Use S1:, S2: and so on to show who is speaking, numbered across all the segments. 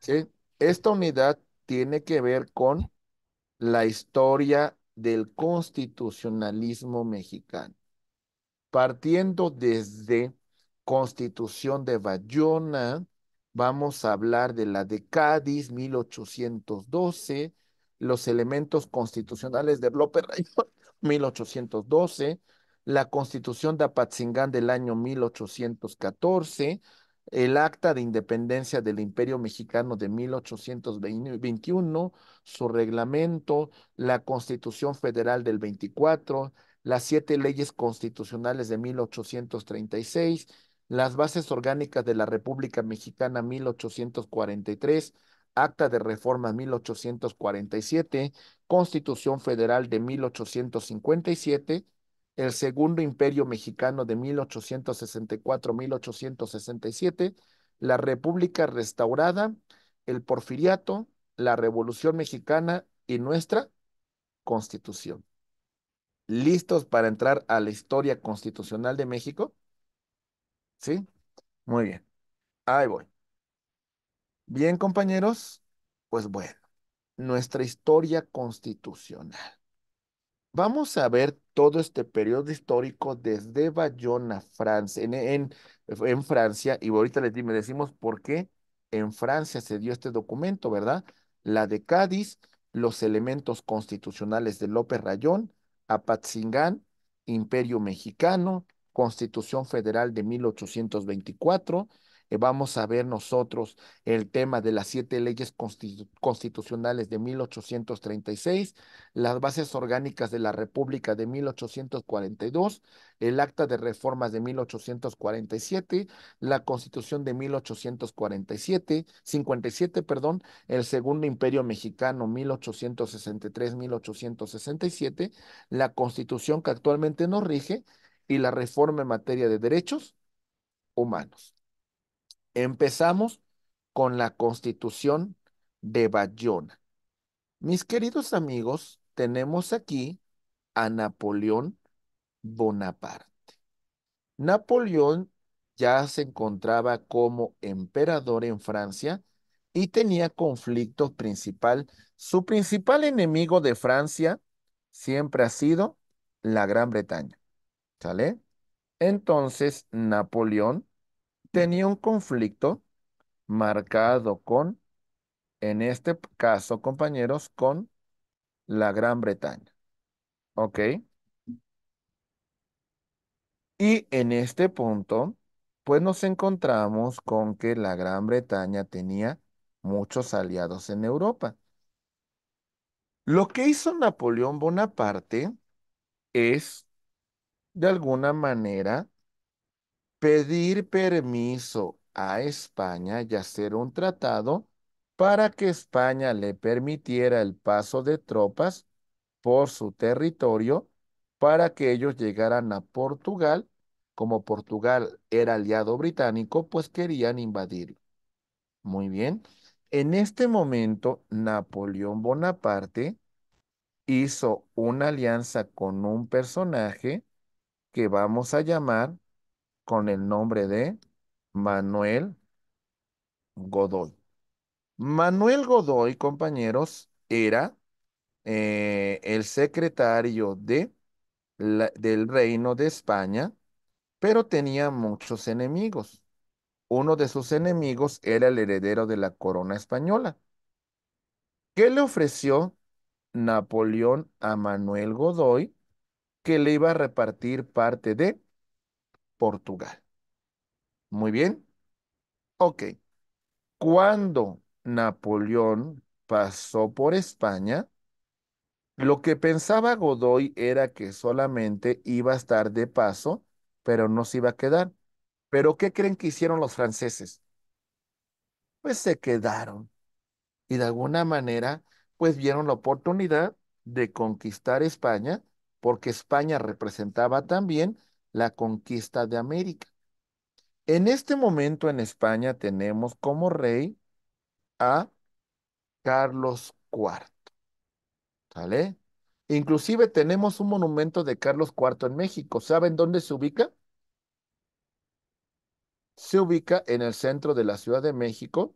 S1: ¿Sí? Esta unidad tiene que ver con la historia del constitucionalismo mexicano, partiendo desde Constitución de Bayona, vamos a hablar de la de Cádiz, 1812, los elementos constitucionales de López Rayón, 1812, la Constitución de Apatzingán del año 1814, el Acta de Independencia del Imperio Mexicano de 1821, su reglamento, la Constitución Federal del 24, las siete leyes constitucionales de 1836, las bases orgánicas de la República Mexicana 1843, Acta de Reforma 1847, Constitución Federal de 1857, el Segundo Imperio Mexicano de 1864-1867, la República Restaurada, el Porfiriato, la Revolución Mexicana y nuestra Constitución. ¿Listos para entrar a la historia constitucional de México? ¿Sí? Muy bien. Ahí voy. Bien, compañeros. Pues bueno, nuestra historia constitucional. Vamos a ver todo este periodo histórico desde Bayona, Francia, en, Francia, y ahorita les dime decimos por qué en Francia se dio este documento, ¿verdad? La de Cádiz, los elementos constitucionales de López Rayón, Apatzingán, Imperio Mexicano, Constitución Federal de 1824, eh, vamos a ver nosotros el tema de las siete leyes constitucionales de 1836, las bases orgánicas de la República de 1842, el Acta de Reformas de 1847, la Constitución de 1847, 57, perdón, el Segundo Imperio Mexicano 1863-1867, la Constitución que actualmente nos rige y la reforma en materia de derechos humanos. Empezamos con la constitución de Bayona. Mis queridos amigos, tenemos aquí a Napoleón Bonaparte. Napoleón ya se encontraba como emperador en Francia y tenía conflictos principal. Su principal enemigo de Francia siempre ha sido la Gran Bretaña. ¿Sale? Entonces, Napoleón tenía un conflicto marcado con, en este caso, compañeros, con la Gran Bretaña. ¿Ok? Y en este punto, pues nos encontramos con que la Gran Bretaña tenía muchos aliados en Europa. Lo que hizo Napoleón Bonaparte es, de alguna manera, pedir permiso a España y hacer un tratado para que España le permitiera el paso de tropas por su territorio para que ellos llegaran a Portugal. Como Portugal era aliado británico, pues querían invadir. Muy bien. En este momento, Napoleón Bonaparte hizo una alianza con un personaje que vamos a llamar con el nombre de Manuel Godoy. Manuel Godoy, compañeros, era eh, el secretario de del reino de España, pero tenía muchos enemigos. Uno de sus enemigos era el heredero de la corona española. ¿Qué le ofreció Napoleón a Manuel Godoy que le iba a repartir parte de Portugal. Muy bien. Ok. Cuando Napoleón pasó por España, lo que pensaba Godoy era que solamente iba a estar de paso, pero no se iba a quedar. ¿Pero qué creen que hicieron los franceses? Pues se quedaron y de alguna manera, pues vieron la oportunidad de conquistar España, porque España representaba también la conquista de América. En este momento en España tenemos como rey a Carlos IV. ¿Sale? Inclusive tenemos un monumento de Carlos IV en México. ¿Saben dónde se ubica? Se ubica en el centro de la Ciudad de México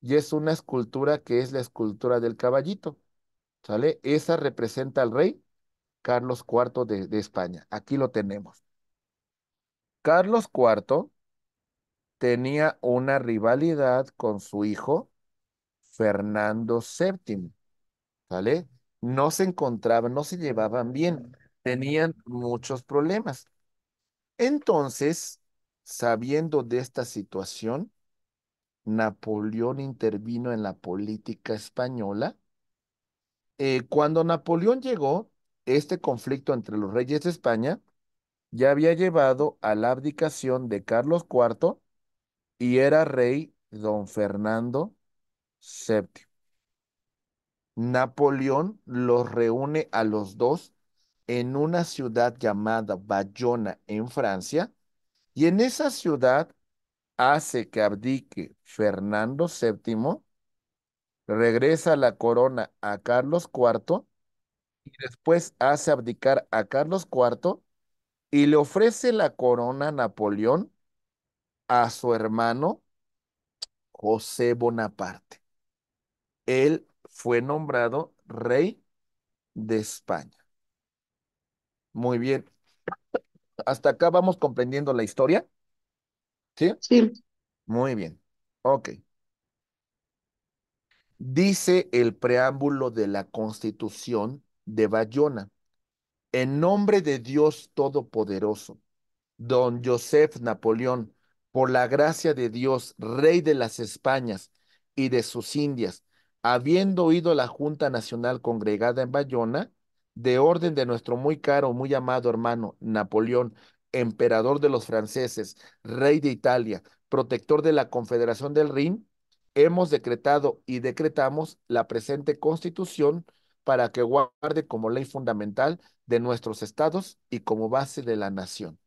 S1: y es una escultura que es la escultura del caballito. ¿Sale? Esa representa al rey Carlos IV de España. Aquí lo tenemos. Carlos IV tenía una rivalidad con su hijo Fernando VII, ¿vale? No se encontraban, no se llevaban bien, tenían muchos problemas. Entonces, sabiendo de esta situación, Napoleón intervino en la política española. Eh, cuando Napoleón llegó, este conflicto entre los reyes de España ya había llevado a la abdicación de Carlos IV y era rey don Fernando VII. Napoleón los reúne a los dos en una ciudad llamada Bayona en Francia y en esa ciudad hace que abdique Fernando VII, regresa la corona a Carlos IV y después hace abdicar a Carlos IV y le ofrece la corona a Napoleón a su hermano José Bonaparte. Él fue nombrado rey de España. Muy bien. Hasta acá vamos comprendiendo la historia. ¿Sí? Sí. Muy bien. Ok. Dice el preámbulo de la Constitución de Bayona. En nombre de Dios Todopoderoso, don Joseph Napoleón, por la gracia de Dios, rey de las Españas y de sus Indias, habiendo oído la Junta Nacional congregada en Bayona, de orden de nuestro muy caro, muy amado hermano Napoleón, emperador de los franceses, rey de Italia, protector de la Confederación del Rin, hemos decretado y decretamos la presente constitución para que guarde como ley fundamental de nuestros estados y como base de la nación.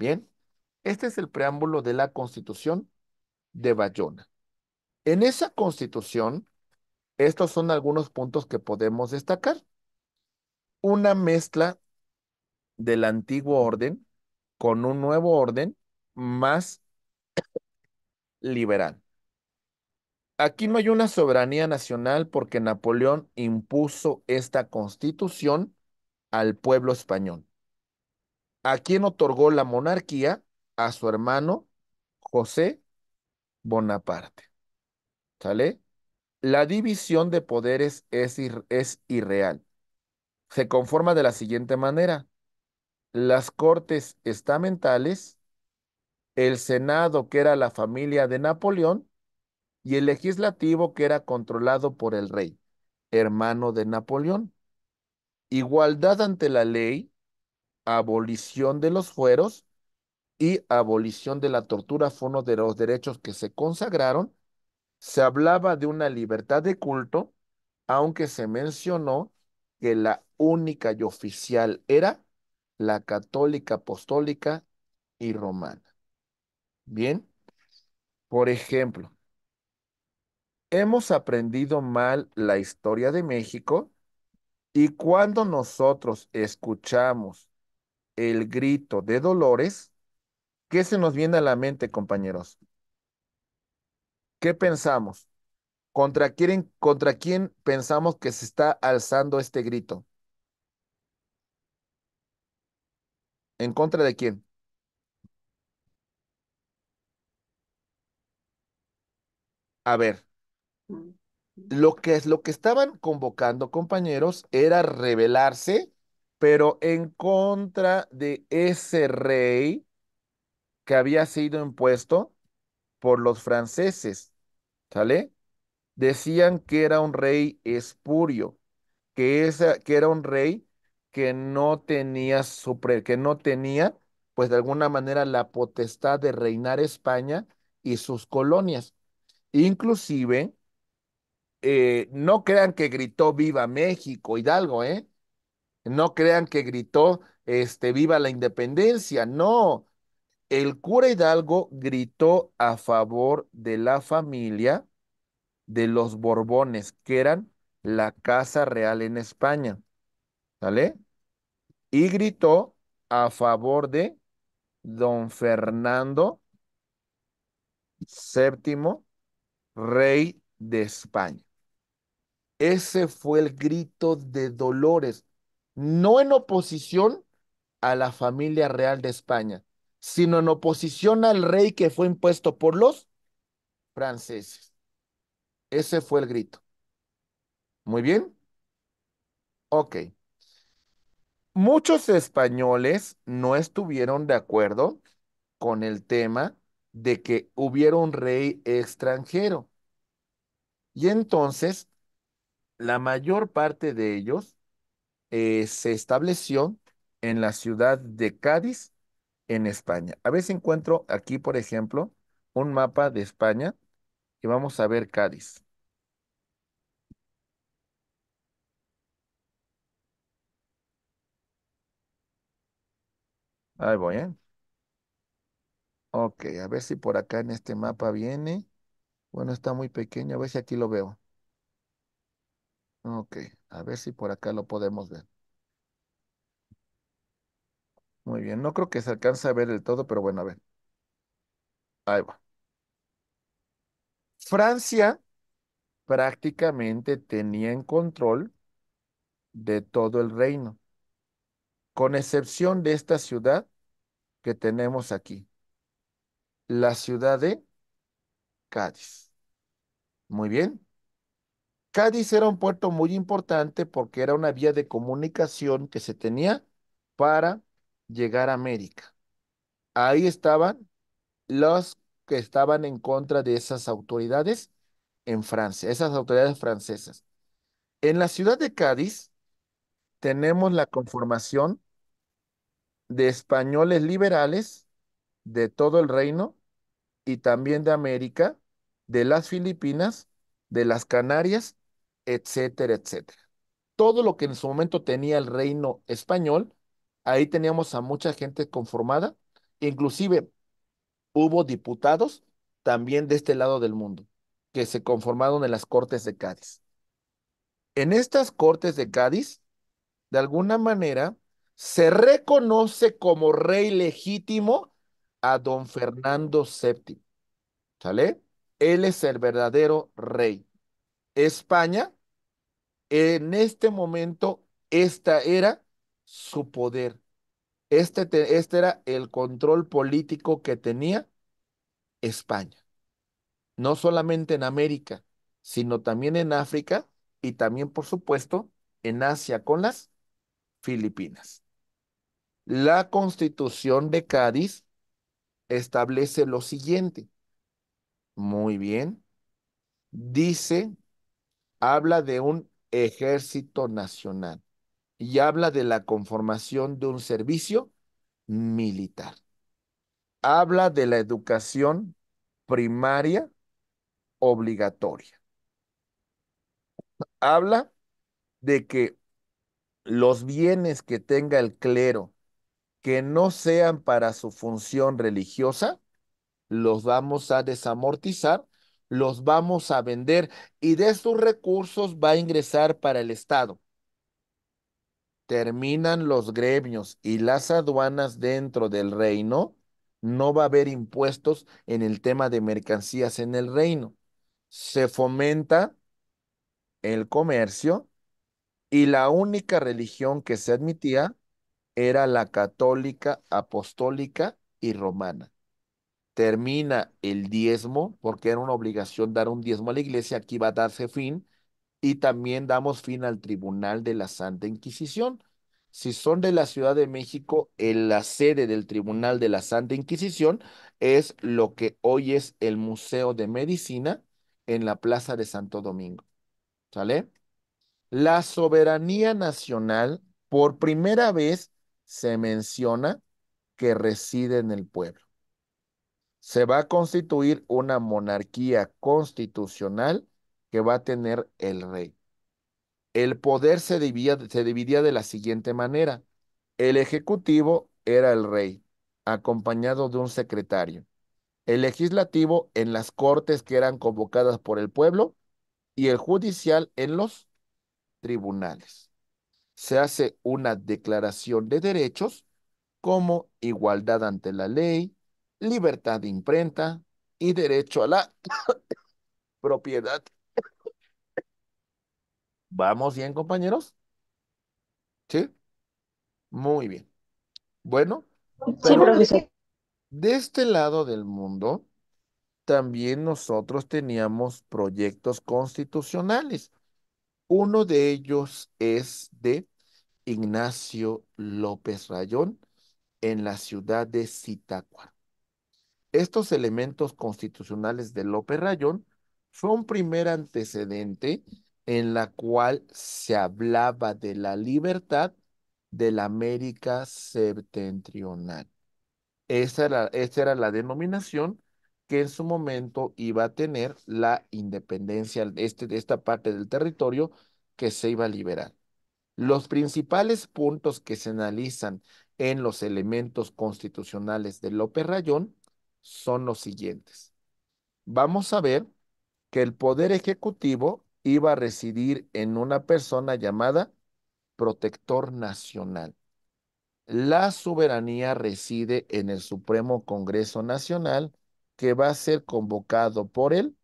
S1: Bien, este es el preámbulo de la Constitución de Bayona. En esa Constitución, estos son algunos puntos que podemos destacar. Una mezcla del antiguo orden con un nuevo orden más liberal. Aquí no hay una soberanía nacional porque Napoleón impuso esta constitución al pueblo español, a quien otorgó la monarquía a su hermano José Bonaparte. ¿Sale? La división de poderes es, es irreal. Se conforma de la siguiente manera. Las cortes estamentales, el Senado, que era la familia de Napoleón, y el legislativo que era controlado por el rey, hermano de Napoleón. Igualdad ante la ley, abolición de los fueros y abolición de la tortura fue uno de los derechos que se consagraron. Se hablaba de una libertad de culto, aunque se mencionó que la única y oficial era la católica, apostólica y romana. Bien, por ejemplo, hemos aprendido mal la historia de México y cuando nosotros escuchamos el grito de Dolores, ¿qué se nos viene a la mente, compañeros? ¿Qué pensamos? ¿Contra quién, contra pensamos que se está alzando este grito? ¿En contra de quién? A ver, lo que, lo que estaban convocando, compañeros, era rebelarse, pero en contra de ese rey que había sido impuesto por los franceses. ¿Sale? Decían que era un rey espurio, que, era un rey que no tenía que no tenía, pues de alguna manera, la potestad de reinar España y sus colonias. Inclusive, eh, no crean que gritó viva México, Hidalgo, ¿eh? No crean que gritó este, viva la independencia, no. El cura Hidalgo gritó a favor de la familia de los Borbones, que eran la Casa Real en España. ¿Sale? Y gritó a favor de don Fernando VII, rey de España. Ese fue el grito de Dolores, no en oposición a la familia real de España, sino en oposición al rey que fue impuesto por los franceses. Ese fue el grito. Muy bien. Ok. Muchos españoles no estuvieron de acuerdo con el tema de que hubiera un rey extranjero. Y entonces la mayor parte de ellos eh, se estableció en la ciudad de Cádiz, en España. A ver si encuentro aquí, por ejemplo, un mapa de España y vamos a ver Cádiz. Ahí voy, ¿eh? Ok, a ver si por acá en este mapa viene. Bueno, está muy pequeño, a ver si aquí lo veo. Ok, a ver si por acá lo podemos ver. Muy bien, no creo que se alcance a ver el todo, pero bueno, a ver. Ahí va. Francia prácticamente tenía en control de todo el reino, con excepción de esta ciudad que tenemos aquí, la ciudad de Cádiz. Muy bien. Cádiz era un puerto muy importante porque era una vía de comunicación que se tenía para llegar a América. Ahí estaban los que estaban en contra de esas autoridades en Francia, esas autoridades francesas. En la ciudad de Cádiz tenemos la conformación de españoles liberales de todo el reino y también de América, de las Filipinas, de las Canarias etcétera, etcétera. Todo lo que en su momento tenía el reino español, ahí teníamos a mucha gente conformada, inclusive hubo diputados también de este lado del mundo que se conformaron en las Cortes de Cádiz. En estas Cortes de Cádiz, de alguna manera, se reconoce como rey legítimo a don Fernando VII. ¿Sale? Él es el verdadero rey. España en este momento, esta era su poder. Este, este era el control político que tenía España. No solamente en América, sino también en África y también, por supuesto, en Asia con las Filipinas. La constitución de Cádiz establece lo siguiente. Muy bien. Dice, habla de un Ejército Nacional y habla de la conformación de un servicio militar. Habla de la educación primaria obligatoria. Habla de que los bienes que tenga el clero que no sean para su función religiosa, los vamos a desamortizar los vamos a vender y de sus recursos va a ingresar para el Estado. Terminan los gremios y las aduanas dentro del reino, no va a haber impuestos en el tema de mercancías en el reino. Se fomenta el comercio y la única religión que se admitía era la católica, apostólica y romana termina el diezmo, porque era una obligación dar un diezmo a la iglesia, aquí va a darse fin, y también damos fin al Tribunal de la Santa Inquisición. Si son de la Ciudad de México, en la sede del Tribunal de la Santa Inquisición es lo que hoy es el Museo de Medicina en la Plaza de Santo Domingo. ¿Sale? La soberanía nacional, por primera vez, se menciona que reside en el pueblo se va a constituir una monarquía constitucional que va a tener el rey. El poder se dividía, se dividía de la siguiente manera. El ejecutivo era el rey, acompañado de un secretario. El legislativo en las cortes que eran convocadas por el pueblo y el judicial en los tribunales. Se hace una declaración de derechos como igualdad ante la ley, libertad de imprenta y derecho a la propiedad. ¿Vamos bien, compañeros? ¿Sí? Muy bien. Bueno, de este lado del mundo, también nosotros teníamos proyectos constitucionales. Uno de ellos es de Ignacio López Rayón en la ciudad de Zitácuaro. Estos elementos constitucionales de López Rayón fue un primer antecedente en la cual se hablaba de la libertad de la América septentrional. Esa era, era la denominación que en su momento iba a tener la independencia de este, de esta parte del territorio que se iba a liberar. Los principales puntos que se analizan en los elementos constitucionales de López Rayón son los siguientes. Vamos a ver que el poder ejecutivo iba a residir en una persona llamada protector nacional. La soberanía reside en el Supremo Congreso Nacional que va a ser convocado por el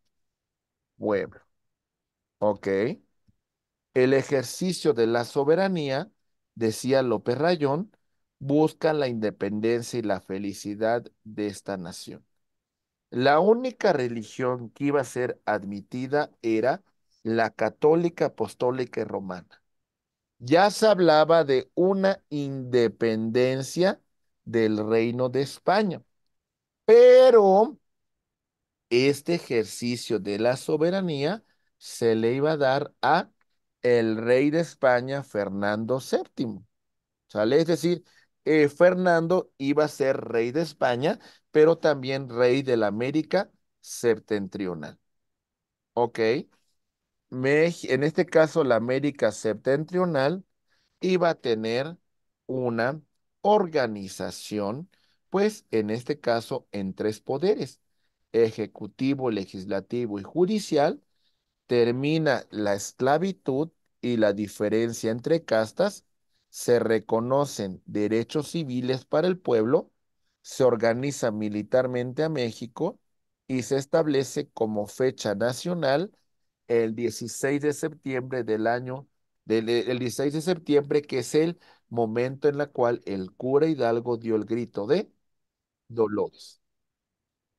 S1: pueblo. ¿Ok? El ejercicio de la soberanía, decía López Rayón, buscan la independencia y la felicidad de esta nación. La única religión que iba a ser admitida era la católica apostólica y romana. Ya se hablaba de una independencia del reino de España, pero este ejercicio de la soberanía se le iba a dar a el rey de España, Fernando VII. ¿Sale? Es decir, eh, Fernando iba a ser rey de España, pero también rey de la América septentrional. ¿Ok? en este caso, la América septentrional iba a tener una organización, pues en este caso, en tres poderes, ejecutivo, legislativo y judicial, termina la esclavitud y la diferencia entre castas se reconocen derechos civiles para el pueblo, se organiza militarmente a México y se establece como fecha nacional el 16 de septiembre del año, del, eh, el 16 de septiembre, que es el momento en el cual el cura Hidalgo dio el grito de Dolores.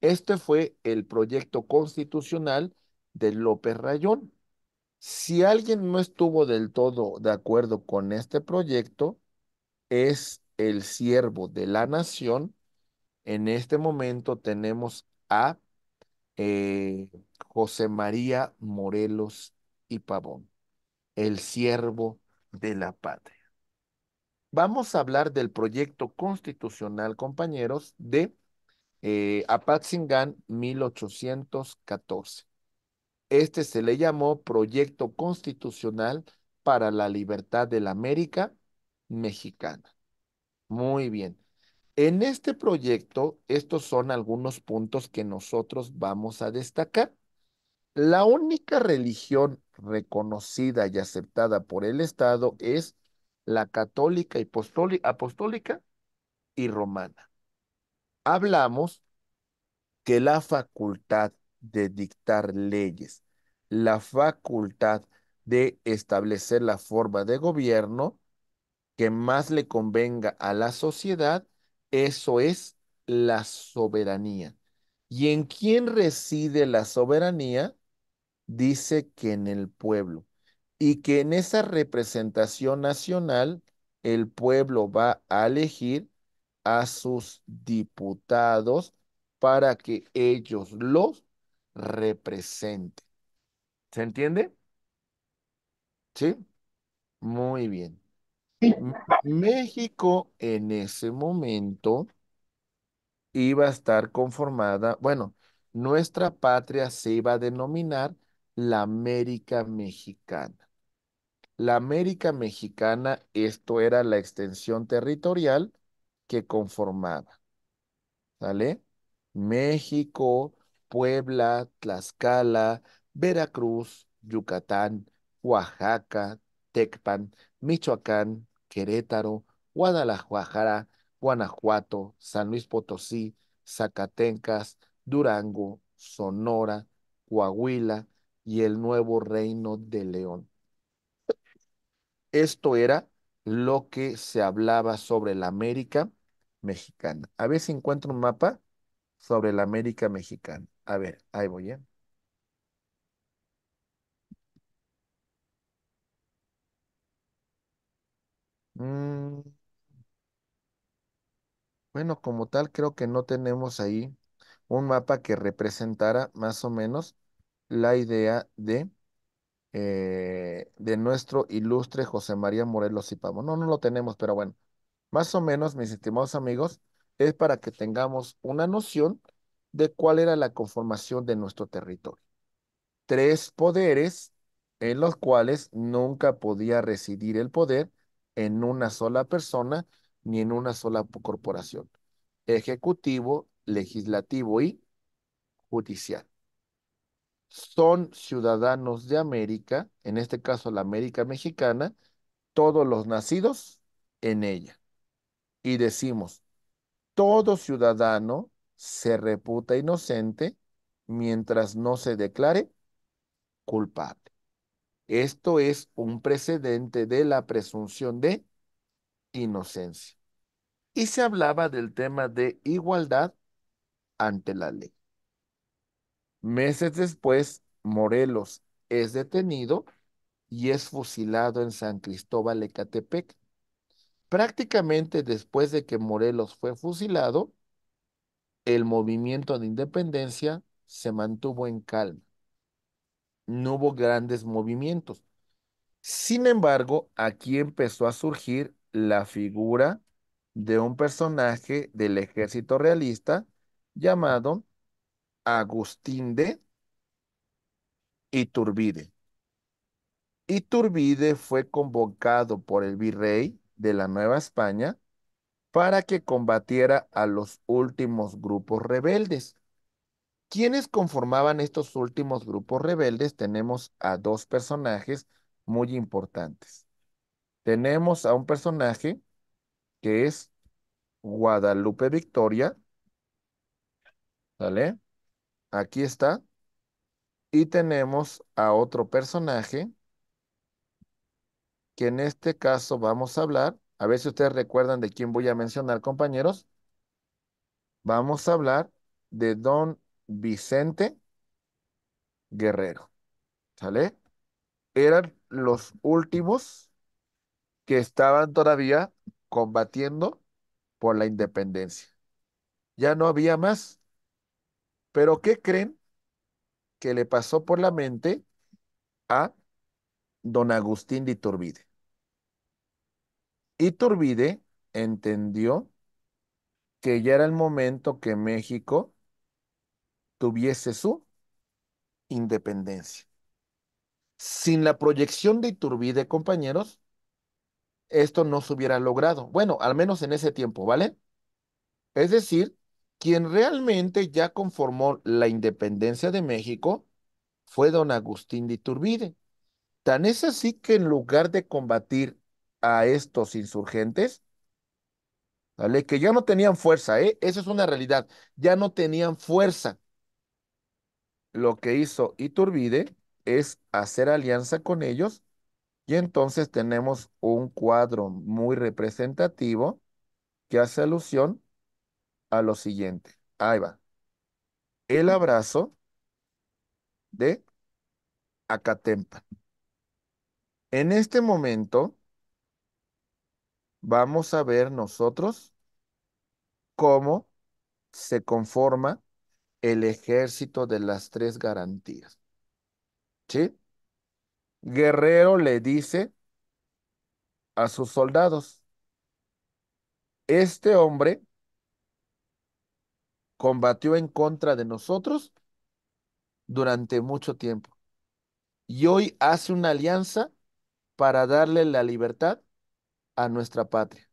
S1: Este fue el proyecto constitucional de López Rayón, si alguien no estuvo del todo de acuerdo con este proyecto, es el siervo de la nación. En este momento tenemos a eh, José María Morelos y Pavón, el siervo de la patria. Vamos a hablar del proyecto constitucional, compañeros, de eh, Apatzingán 1814. Este se le llamó Proyecto Constitucional para la Libertad de la América Mexicana. Muy bien. En este proyecto, estos son algunos puntos que nosotros vamos a destacar. La única religión reconocida y aceptada por el Estado es la católica y apostólica y romana. Hablamos que la facultad de dictar leyes la facultad de establecer la forma de gobierno que más le convenga a la sociedad, eso es la soberanía. ¿Y en quién reside la soberanía? Dice que en el pueblo y que en esa representación nacional el pueblo va a elegir a sus diputados para que ellos los representen. ¿Se entiende? ¿Sí? Muy bien. México en ese momento iba a estar conformada, bueno, nuestra patria se iba a denominar la América Mexicana. La América Mexicana, esto era la extensión territorial que conformaba. ¿Sale? México, Puebla, Tlaxcala, Veracruz, Yucatán, Oaxaca, Tecpan, Michoacán, Querétaro, Guadalajara, Guanajuato, San Luis Potosí, Zacatecas, Durango, Sonora, Coahuila y el nuevo reino de León. Esto era lo que se hablaba sobre la América mexicana. A ver si encuentro un mapa sobre la América mexicana. A ver, ahí voy, ¿eh? Mm, bueno, como tal, creo que no tenemos ahí un mapa que representara más o menos la idea de, eh, de nuestro ilustre José María Morelos y Pavón. No, no lo tenemos, pero bueno, más o menos, mis estimados amigos, es para que tengamos una noción de cuál era la conformación de nuestro territorio. Tres poderes en los cuales nunca podía residir el poder en una sola persona ni en una sola corporación. Ejecutivo, legislativo y judicial. Son ciudadanos de América, en este caso la América Mexicana, todos los nacidos en ella. Y decimos, todo ciudadano se reputa inocente mientras no se declare culpable. Esto es un precedente de la presunción de inocencia. Y se hablaba del tema de igualdad ante la ley. Meses después, Morelos es detenido y es fusilado en San Cristóbal Ecatepec. Prácticamente después de que Morelos fue fusilado, el movimiento de independencia se mantuvo en calma no hubo grandes movimientos. Sin embargo, aquí empezó a surgir la figura de un personaje del ejército realista llamado Agustín de Iturbide. Iturbide fue convocado por el virrey de la Nueva España para que combatiera a los últimos grupos rebeldes. ¿Quiénes conformaban estos últimos grupos rebeldes? Tenemos a dos personajes muy importantes. Tenemos a un personaje que es Guadalupe Victoria. ¿Sale? Aquí está. Y tenemos a otro personaje que en este caso vamos a hablar. A ver si ustedes recuerdan de quién voy a mencionar, compañeros. Vamos a hablar de Don Vicente Guerrero. ¿Sale? Eran los últimos que estaban todavía combatiendo por la independencia. Ya no había más. Pero ¿qué creen que le pasó por la mente a don Agustín de Iturbide? Iturbide entendió que ya era el momento que México tuviese su independencia. Sin la proyección de Iturbide, compañeros, esto no se hubiera logrado. Bueno, al menos en ese tiempo, ¿vale? Es decir, quien realmente ya conformó la independencia de México fue don Agustín de Iturbide. Tan es así que en lugar de combatir a estos insurgentes, ¿vale? Que ya no tenían fuerza, ¿eh? Esa es una realidad, ya no tenían fuerza lo que hizo Iturbide es hacer alianza con ellos y entonces tenemos un cuadro muy representativo que hace alusión a lo siguiente. Ahí va. El abrazo de Acatempa. En este momento vamos a ver nosotros cómo se conforma el ejército de las tres garantías. ¿Sí? Guerrero le dice a sus soldados, este hombre combatió en contra de nosotros durante mucho tiempo y hoy hace una alianza para darle la libertad a nuestra patria.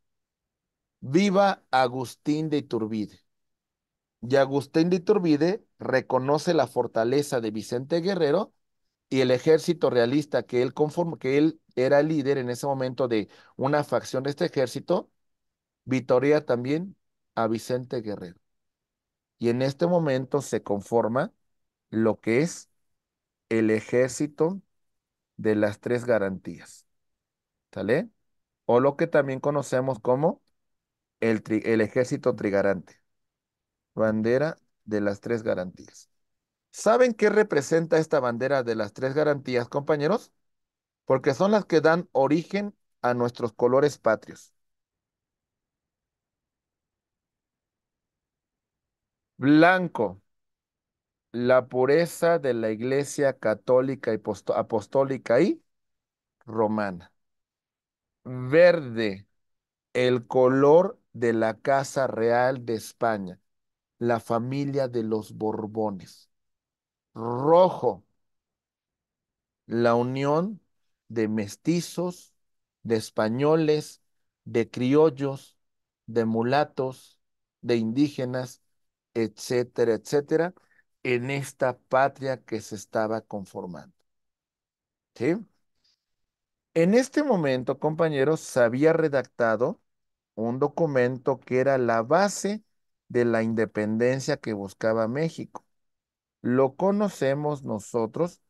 S1: Viva Agustín de Iturbide y Agustín de Iturbide reconoce la fortaleza de Vicente Guerrero y el ejército realista que él, que él era líder en ese momento de una facción de este ejército, victoria también a Vicente Guerrero. Y en este momento se conforma lo que es el ejército de las tres garantías. ¿Sale? O lo que también conocemos como el, el ejército trigarante bandera de las tres garantías. ¿Saben qué representa esta bandera de las tres garantías, compañeros? Porque son las que dan origen a nuestros colores patrios. Blanco, la pureza de la iglesia católica y apostólica y romana. Verde, el color de la Casa Real de España la familia de los Borbones. Rojo, la unión de mestizos, de españoles, de criollos, de mulatos, de indígenas, etcétera, etcétera, en esta patria que se estaba conformando. En este momento, compañeros, se había redactado un documento que era la base de la independencia que buscaba México. Lo conocemos nosotros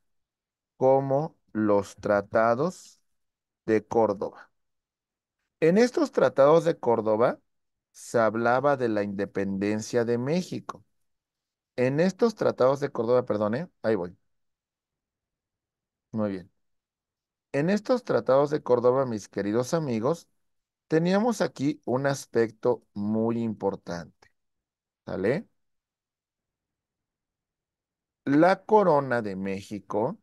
S1: como los tratados de Córdoba. En estos tratados de Córdoba se hablaba de la independencia de México. En estos tratados de Córdoba, perdone ¿eh? ahí voy. Muy bien. En estos tratados de Córdoba, mis queridos amigos, teníamos aquí un aspecto muy importante. ¿Sale? La corona de México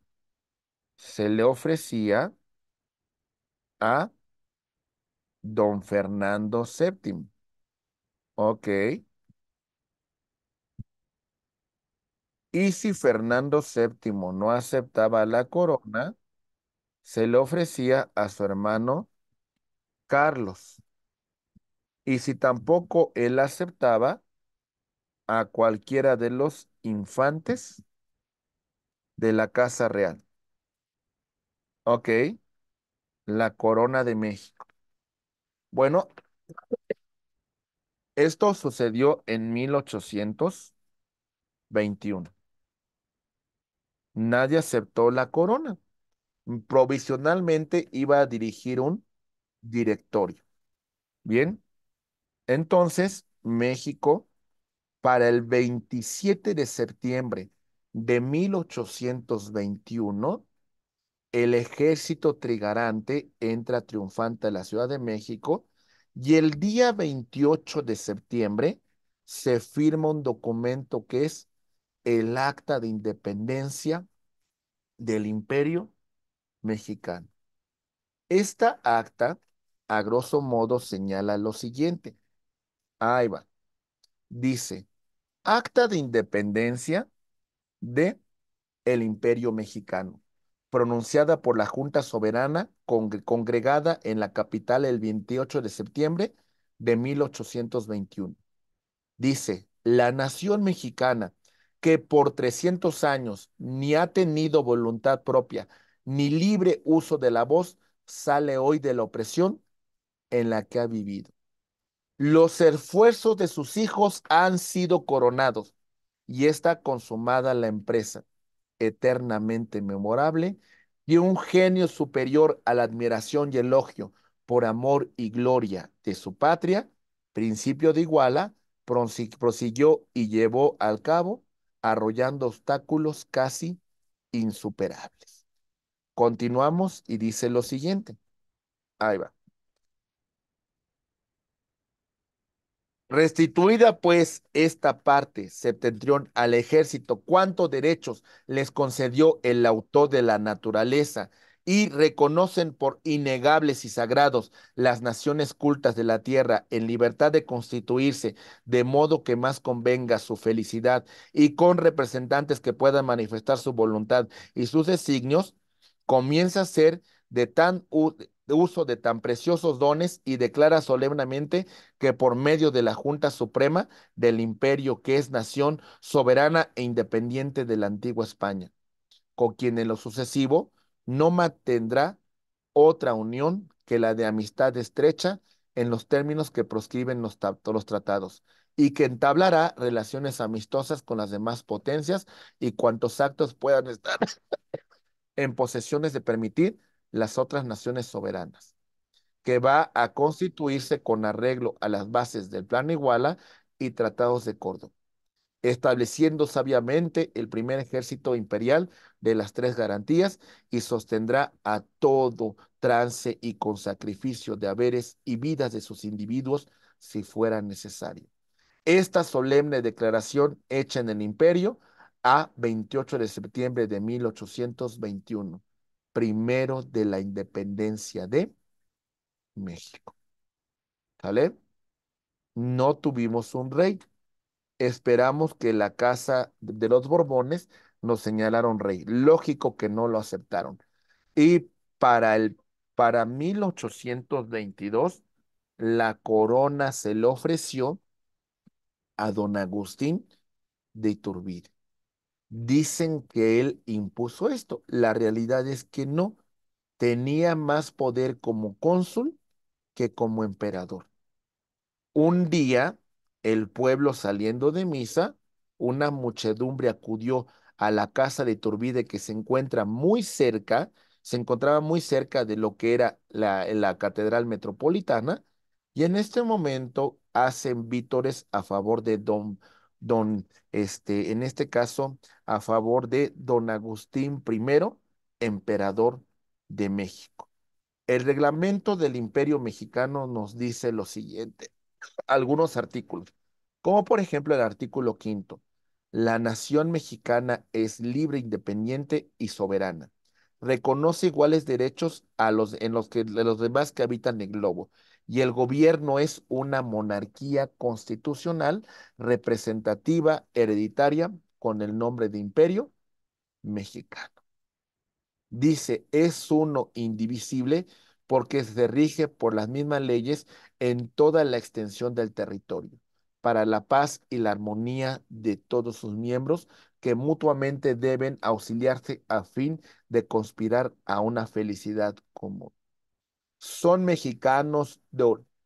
S1: se le ofrecía a don Fernando VII. Ok. Y si Fernando VII no aceptaba la corona, se le ofrecía a su hermano Carlos. Y si tampoco él aceptaba, a cualquiera de los infantes de la Casa Real. Ok, la corona de México. Bueno, esto sucedió en 1821. Nadie aceptó la corona. Provisionalmente iba a dirigir un directorio. Bien, entonces México para el 27 de septiembre de 1821, el ejército trigarante entra triunfante a la Ciudad de México y el día 28 de septiembre se firma un documento que es el Acta de Independencia del Imperio Mexicano. Esta acta, a grosso modo, señala lo siguiente. Ahí va. Dice, acta de independencia de el Imperio Mexicano, pronunciada por la Junta Soberana congregada en la capital el 28 de septiembre de 1821. Dice, la nación mexicana, que por 300 años ni ha tenido voluntad propia ni libre uso de la voz, sale hoy de la opresión en la que ha vivido. Los esfuerzos de sus hijos han sido coronados y está consumada la empresa, eternamente memorable, y un genio superior a la admiración y elogio por amor y gloria de su patria, principio de Iguala, prosiguió y llevó al cabo, arrollando obstáculos casi insuperables. Continuamos y dice lo siguiente. Ahí va. Restituida pues esta parte septentrión al ejército, cuántos derechos les concedió el autor de la naturaleza y reconocen por innegables y sagrados las naciones cultas de la tierra en libertad de constituirse de modo que más convenga su felicidad y con representantes que puedan manifestar su voluntad y sus designios, comienza a ser de tan uso de tan preciosos dones y declara solemnemente que por medio de la Junta Suprema del Imperio, que es nación soberana e independiente de la antigua España, con quien en lo sucesivo no mantendrá otra unión que la de amistad estrecha en los términos que proscriben los, los tratados y que entablará relaciones amistosas con las demás potencias y cuantos actos puedan estar en posesiones de permitir las otras naciones soberanas, que va a constituirse con arreglo a las bases del Plan Iguala y tratados de Córdoba, estableciendo sabiamente el primer ejército imperial de las tres garantías y sostendrá a todo trance y con sacrificio de haberes y vidas de sus individuos si fuera necesario. Esta solemne declaración hecha en el imperio a 28 de septiembre de 1821 primero de la independencia de México. ¿Sale? No tuvimos un rey. Esperamos que la casa de los Borbones nos señalaron rey. Lógico que no lo aceptaron. Y para el para 1822 la corona se le ofreció a don Agustín de Iturbide dicen que él impuso esto. La realidad es que no. Tenía más poder como cónsul que como emperador. Un día, el pueblo saliendo de misa, una muchedumbre acudió a la casa de Turbide que se encuentra muy cerca, se encontraba muy cerca de lo que era la, catedral metropolitana, y en este momento hacen vítores a favor de don don, este, en este caso, a favor de don Agustín I, emperador de México. El reglamento del imperio mexicano nos dice lo siguiente, algunos artículos, como por ejemplo el artículo quinto, la nación mexicana es libre, independiente y soberana. Reconoce iguales derechos a los, en los que los demás que habitan el globo y el gobierno es una monarquía constitucional representativa hereditaria con el nombre de imperio mexicano. Dice, es uno indivisible porque se rige por las mismas leyes en toda la extensión del territorio, para la paz y la armonía de todos sus miembros, que mutuamente deben auxiliarse a fin de conspirar a una felicidad común son mexicanos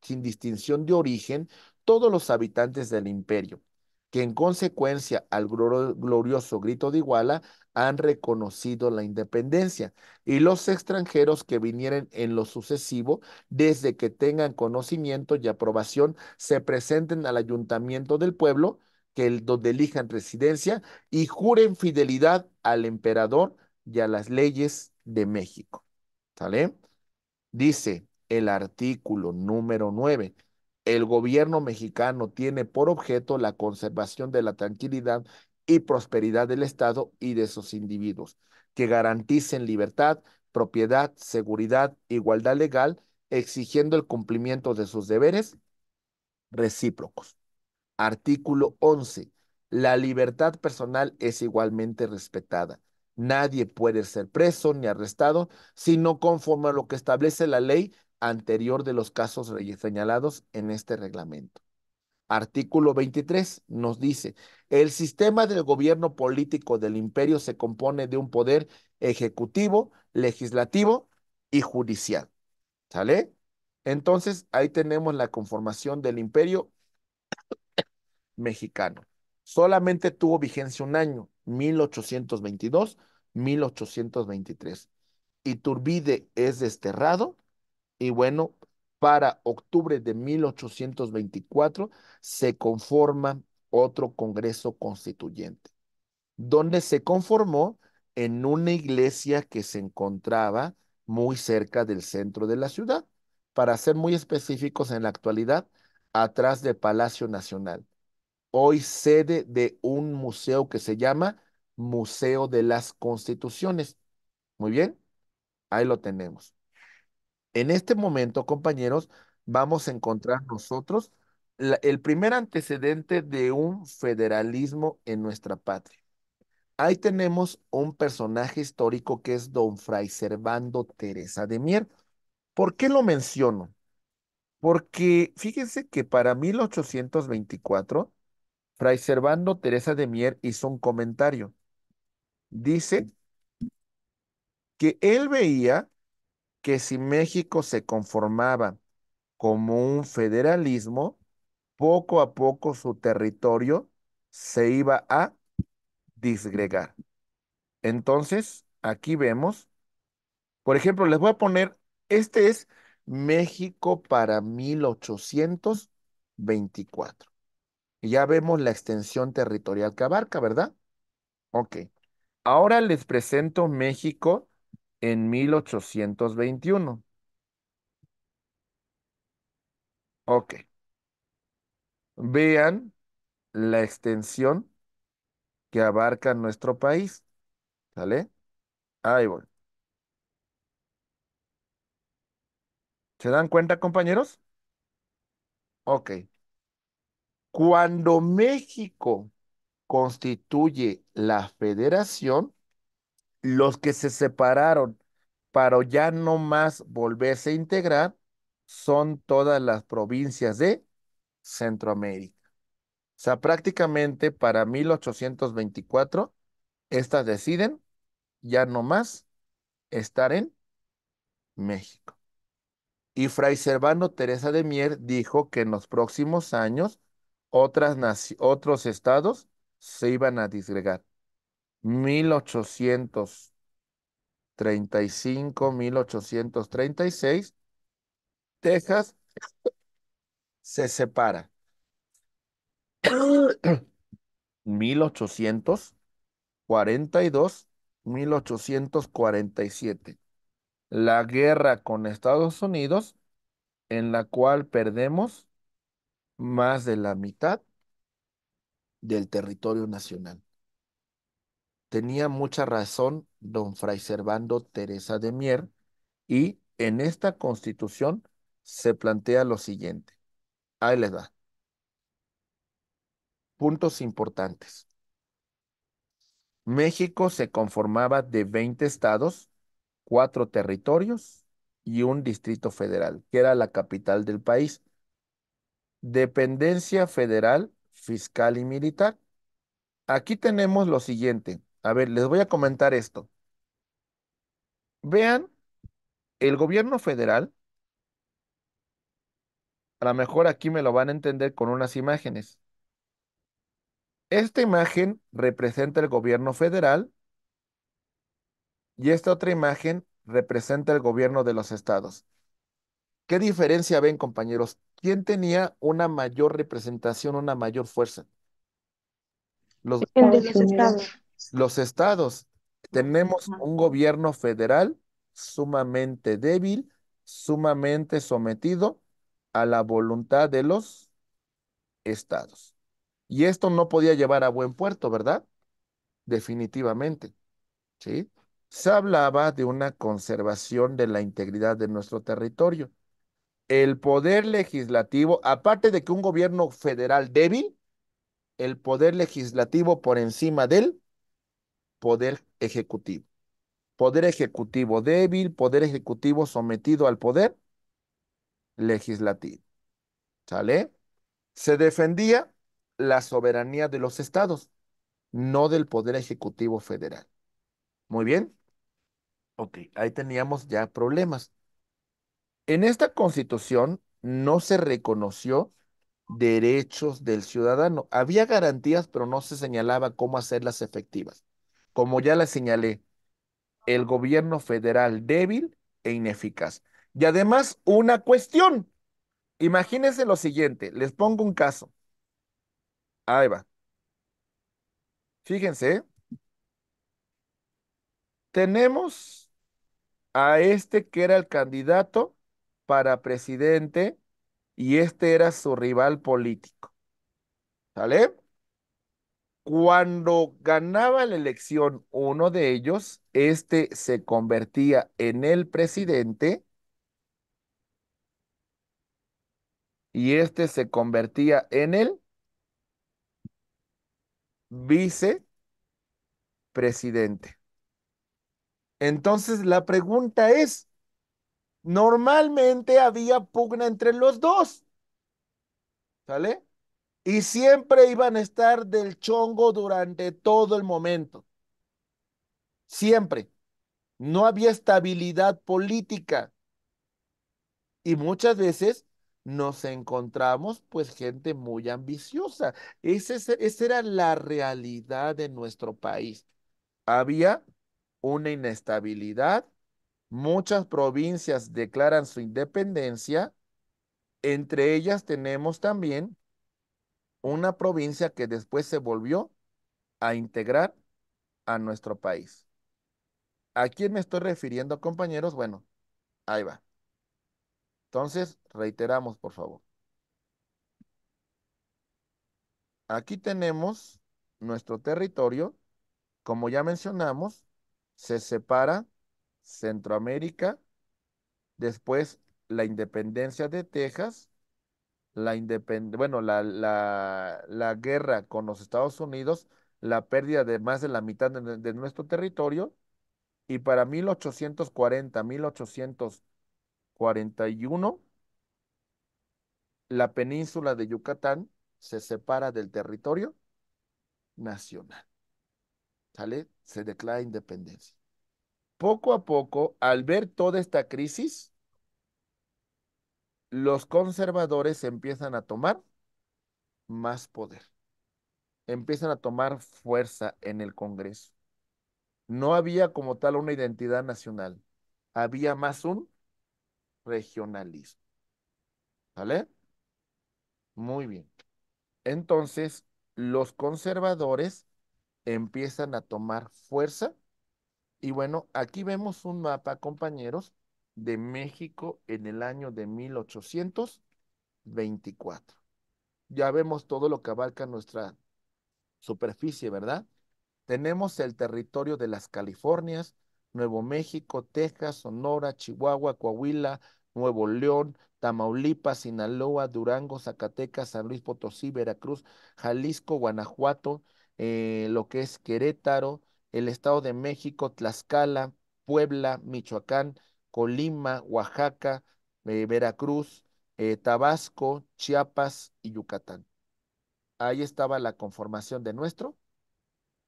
S1: sin distinción de origen todos los habitantes del imperio, que en consecuencia al glorioso grito de Iguala han reconocido la independencia y los extranjeros que vinieren en lo sucesivo, desde que tengan conocimiento y aprobación, se presenten al ayuntamiento del pueblo, que el, donde elijan residencia y juren fidelidad al emperador y a las leyes de México. ¿Sale? Dice el artículo número 9, el gobierno mexicano tiene por objeto la conservación de la tranquilidad y prosperidad del Estado y de sus individuos, que garanticen libertad, propiedad, seguridad, igualdad legal, exigiendo el cumplimiento de sus deberes recíprocos. Artículo 11. La libertad personal es igualmente respetada. Nadie puede ser preso ni arrestado, no conforme a lo que establece la ley anterior de los casos señalados en este reglamento. Artículo 23 nos dice, el sistema del gobierno político del imperio se compone de un poder ejecutivo, legislativo y judicial. ¿Sale? Entonces, ahí tenemos la conformación del imperio mexicano solamente tuvo vigencia un año, 1822-1823. Iturbide es desterrado y bueno, para octubre de 1824 se conforma otro Congreso Constituyente, donde se conformó en una iglesia que se encontraba muy cerca del centro de la ciudad, para ser muy específicos en la actualidad, atrás del Palacio Nacional hoy sede de un museo que se llama Museo de las Constituciones. Muy bien, ahí lo tenemos. En este momento, compañeros, vamos a encontrar nosotros el primer antecedente de un federalismo en nuestra patria. Ahí tenemos un personaje histórico que es don Fray Servando Teresa de Mier. ¿Por qué lo menciono? Porque fíjense que para 1824 Fray Servando Teresa de Mier hizo un comentario. Dice que él veía que si México se conformaba como un federalismo, poco a poco su territorio se iba a disgregar. Entonces, aquí vemos, por ejemplo, les voy a poner, este es México para 1824 ya vemos la extensión territorial que abarca, ¿verdad? Ok. Ahora les presento México en 1821. Ok. Vean la extensión que abarca nuestro país. ¿Sale? Ahí voy. ¿Se dan cuenta, compañeros? Ok. Cuando México constituye la federación, los que se separaron para ya no más volverse a integrar son todas las provincias de Centroamérica. O sea, prácticamente para 1824, estas deciden ya no más estar en México. Y Fray Servando Teresa de Mier dijo que en los próximos años otras otros estados se iban a disgregar. 1835, 1836, Texas se separa. 1842, 1847. La guerra con Estados Unidos, en la cual perdemos más de la mitad del territorio nacional. Tenía mucha razón don Fray Servando Teresa de Mier y en esta constitución se plantea lo siguiente. Ahí les da. Puntos importantes. México se conformaba de 20 estados, cuatro territorios y un distrito federal, que era la capital del país. Dependencia federal, fiscal y militar. Aquí tenemos lo siguiente. A ver, les voy a comentar esto. Vean, el gobierno federal, a lo mejor aquí me lo van a entender con unas imágenes. Esta imagen representa el gobierno federal y esta otra imagen representa el gobierno de los estados. ¿Qué diferencia ven, compañeros? ¿quién tenía una mayor representación, una mayor fuerza? Los, estados. Los estados. Tenemos un gobierno federal sumamente débil, sumamente sometido a la voluntad de los estados. Y esto no podía llevar a buen puerto, ¿verdad? Definitivamente. ¿Sí? Se hablaba de una conservación de la integridad de nuestro territorio el poder legislativo, aparte de que un gobierno federal débil, el poder legislativo por encima del poder ejecutivo. Poder ejecutivo débil, poder ejecutivo sometido al poder legislativo. ¿Sale? Se defendía la soberanía de los estados, no del poder ejecutivo federal. Muy bien. Ok, ahí teníamos ya problemas. En esta constitución no se reconoció derechos del ciudadano. Había garantías, pero no se señalaba cómo hacerlas efectivas. Como ya las señalé, el gobierno federal débil e ineficaz. Y además, una cuestión. Imagínense lo siguiente, les pongo un caso. Ahí va. Fíjense. Tenemos a este que era el candidato para presidente y este era su rival político. ¿Sale? Cuando ganaba la elección uno de ellos, este se convertía en el presidente y este se convertía en el vicepresidente. Entonces la pregunta es, normalmente había pugna entre los dos. ¿Sale? Y siempre iban a estar del chongo durante todo el momento. Siempre. No había estabilidad política. Y muchas veces nos encontramos pues gente muy ambiciosa. Ese, esa era la realidad de nuestro país. Había una inestabilidad muchas provincias declaran su independencia. Entre ellas tenemos también una provincia que después se volvió a integrar a nuestro país. ¿A quién me estoy refiriendo, compañeros? Bueno, ahí va. Entonces, reiteramos, por favor. Aquí tenemos nuestro territorio, como ya mencionamos, se separa Centroamérica, después la independencia de Texas, la bueno, la, guerra con los Estados Unidos, la pérdida de más de la mitad de, de nuestro territorio, y para 1840, 1841, la península de Yucatán se separa del territorio nacional. ¿Sale? Se declara independencia poco a poco, al ver toda esta crisis, los conservadores empiezan a tomar más poder, empiezan a tomar fuerza en el Congreso. No había como tal una identidad nacional, había más un regionalismo. ¿sale? Muy bien. Entonces, los conservadores empiezan a tomar fuerza y bueno, aquí vemos un mapa, compañeros, de México en el año de 1824. Ya vemos todo lo que abarca nuestra superficie, ¿verdad? Tenemos el territorio de las Californias, Nuevo México, Texas, Sonora, Chihuahua, Coahuila, Nuevo León, Tamaulipas, Sinaloa, Durango, Zacatecas, San Luis Potosí, Veracruz, Jalisco, Guanajuato, eh, lo que es Querétaro, el Estado de México, Tlaxcala, Puebla, Michoacán, Colima, Oaxaca, eh, Veracruz, eh, Tabasco, Chiapas y Yucatán. Ahí estaba la conformación de nuestro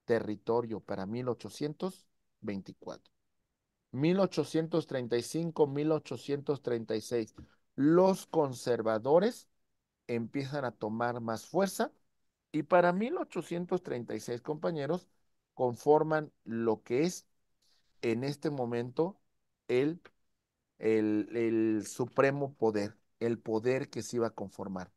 S1: territorio para 1824. 1835, 1836, los conservadores empiezan a tomar más fuerza y para 1836, compañeros, conforman lo que es en este momento el, el, supremo poder, el poder que se iba a conformar.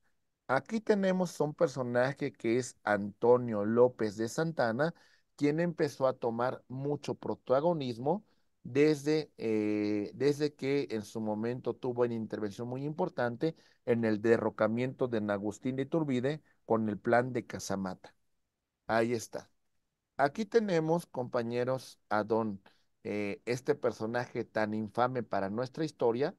S1: Aquí tenemos un personaje que es Antonio López de Santana, quien empezó a tomar mucho protagonismo desde, eh, desde que en su momento tuvo una intervención muy importante en el derrocamiento de Agustín de Iturbide con el plan de Casamata. Ahí está. Aquí tenemos, compañeros, a Don, eh, este personaje tan infame para nuestra historia,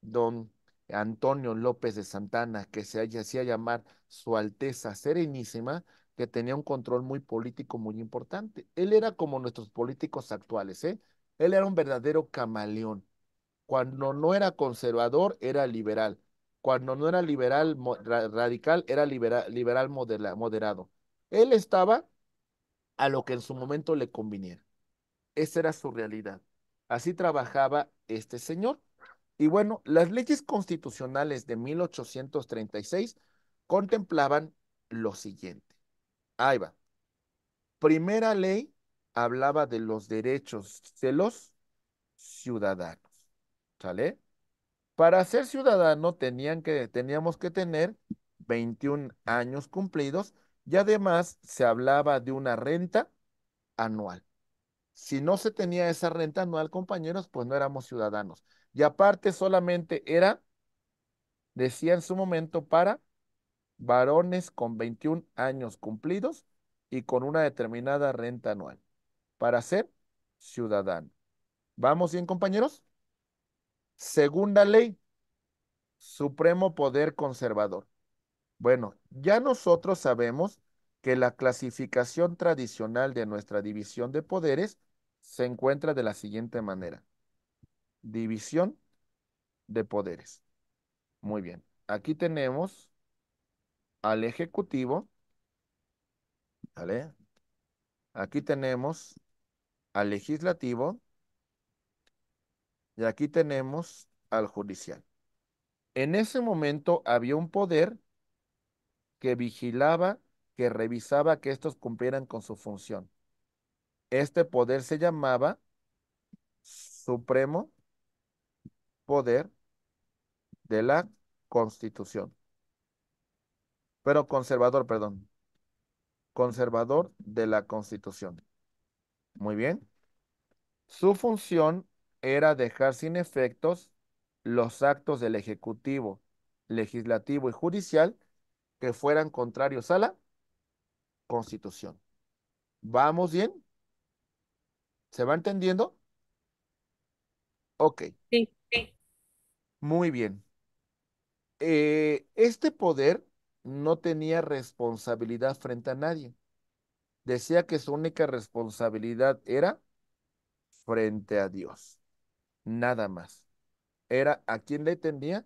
S1: Don Antonio López de Santana, que se hacía llamar Su Alteza Serenísima, que tenía un control muy político muy importante. Él era como nuestros políticos actuales, ¿eh? Él era un verdadero camaleón. Cuando no era conservador, era liberal. Cuando no era liberal radical, era liberal moderado. Él estaba a lo que en su momento le conviniera. Esa era su realidad. Así trabajaba este señor. Y bueno, las leyes constitucionales de 1836 contemplaban lo siguiente. Ahí va. Primera ley hablaba de los derechos de los ciudadanos. ¿Sale? Para ser ciudadano tenían que, teníamos que tener 21 años cumplidos y además se hablaba de una renta anual. Si no se tenía esa renta anual, compañeros, pues no éramos ciudadanos. Y aparte solamente era, decía en su momento, para varones con 21 años cumplidos y con una determinada renta anual para ser ciudadano. ¿Vamos bien, compañeros? Segunda ley, Supremo Poder Conservador. Bueno, ya nosotros sabemos que la clasificación tradicional de nuestra división de poderes se encuentra de la siguiente manera. División de poderes. Muy bien. Aquí tenemos al ejecutivo. ¿Vale? Aquí tenemos al legislativo. Y aquí tenemos al judicial. En ese momento había un poder que vigilaba, que revisaba que estos cumplieran con su función. Este poder se llamaba Supremo Poder de la Constitución. Pero conservador, perdón. Conservador de la Constitución. Muy bien. Su función era dejar sin efectos los actos del Ejecutivo, Legislativo y Judicial que fueran contrarios a la Constitución. ¿Vamos bien? ¿Se va entendiendo? Ok. Sí, sí. Muy bien. Eh, este poder no tenía responsabilidad frente a nadie. Decía que su única responsabilidad era frente a Dios. Nada más. Era a quien le tenía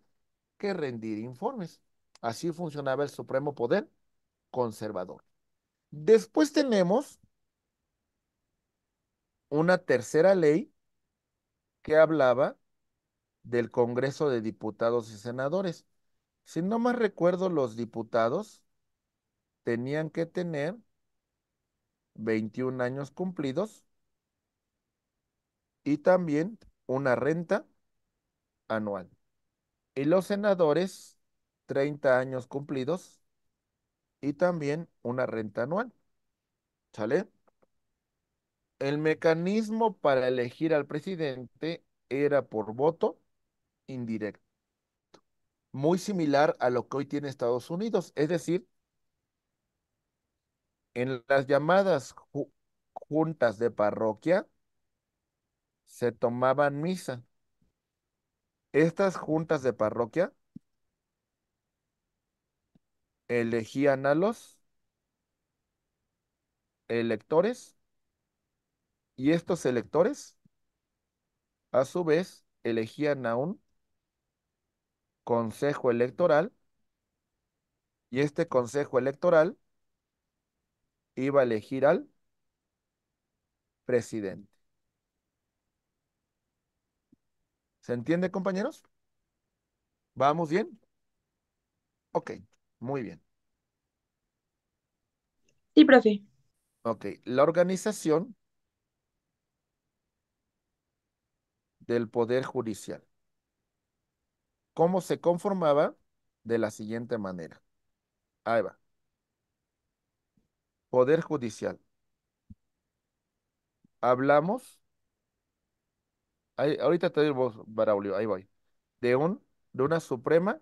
S1: que rendir informes. Así funcionaba el supremo poder conservador. Después tenemos una tercera ley que hablaba del Congreso de Diputados y Senadores. Si no más recuerdo, los diputados tenían que tener 21 años cumplidos y también una renta anual. Y los senadores 30 años cumplidos y también una renta anual. ¿Sale? El mecanismo para elegir al presidente era por voto indirecto, muy similar a lo que hoy tiene Estados Unidos, es decir, en las llamadas juntas de parroquia se tomaban misa. Estas juntas de parroquia elegían a los electores y estos electores a su vez elegían a un consejo electoral y este consejo electoral iba a elegir al presidente. ¿Se entiende, compañeros? ¿Vamos bien? Ok. Muy bien. Sí, profe. Ok, la organización del Poder Judicial. ¿Cómo se conformaba? De la siguiente manera. Ahí va. Poder Judicial. Hablamos. ahorita te voz Baraulio, ahí voy. De, un, de una Suprema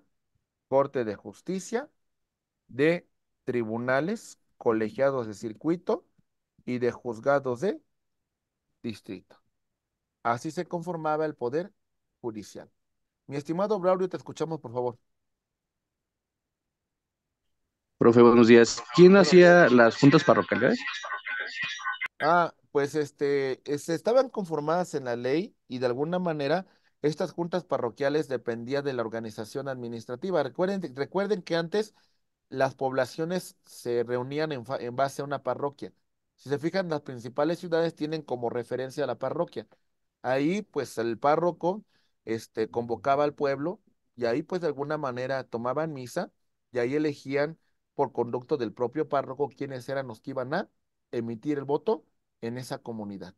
S1: Corte de Justicia de tribunales, colegiados de circuito y de juzgados de distrito. Así se conformaba el poder judicial. Mi estimado Braulio, te escuchamos, por favor.
S2: Profe, buenos días. ¿Quién hacía las juntas parroquiales?
S1: Ah, pues este, se estaban conformadas en la ley y de alguna manera estas juntas parroquiales dependían de la organización administrativa. Recuerden, recuerden que antes las poblaciones se reunían en, base a una parroquia. Si se fijan, las principales ciudades tienen como referencia a la parroquia. Ahí, pues, el párroco este, convocaba al pueblo y ahí, pues, de alguna manera tomaban misa y ahí elegían por conducto del propio párroco quiénes eran los que iban a emitir el voto en esa comunidad.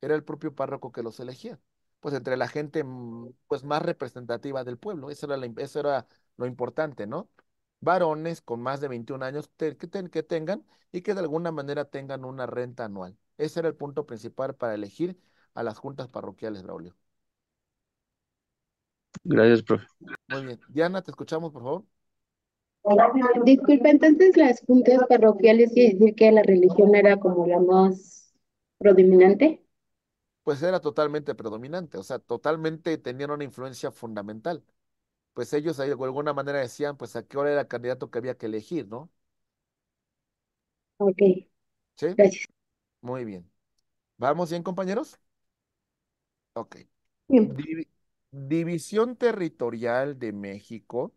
S1: Era el propio párroco que los elegía. Pues entre la gente mm, pues, más representativa del pueblo. Eso era, la, eso era lo importante, ¿no? varones con más de 21 años que, tengan y que de alguna manera tengan una renta anual. Ese era el punto principal para elegir a las juntas parroquiales, Braulio. Gracias, profe. Muy bien. Diana, te escuchamos, por favor.
S3: Disculpe, entonces las juntas parroquiales y decir que la religión era como la más
S4: predominante.
S1: Pues era totalmente predominante, o sea, totalmente tenían una influencia fundamental pues ellos de alguna manera decían, pues a qué hora era el candidato que había que elegir, ¿no?
S5: Ok. ¿Sí?
S1: Muy bien. ¿Vamos bien, compañeros? Ok. División territorial de México.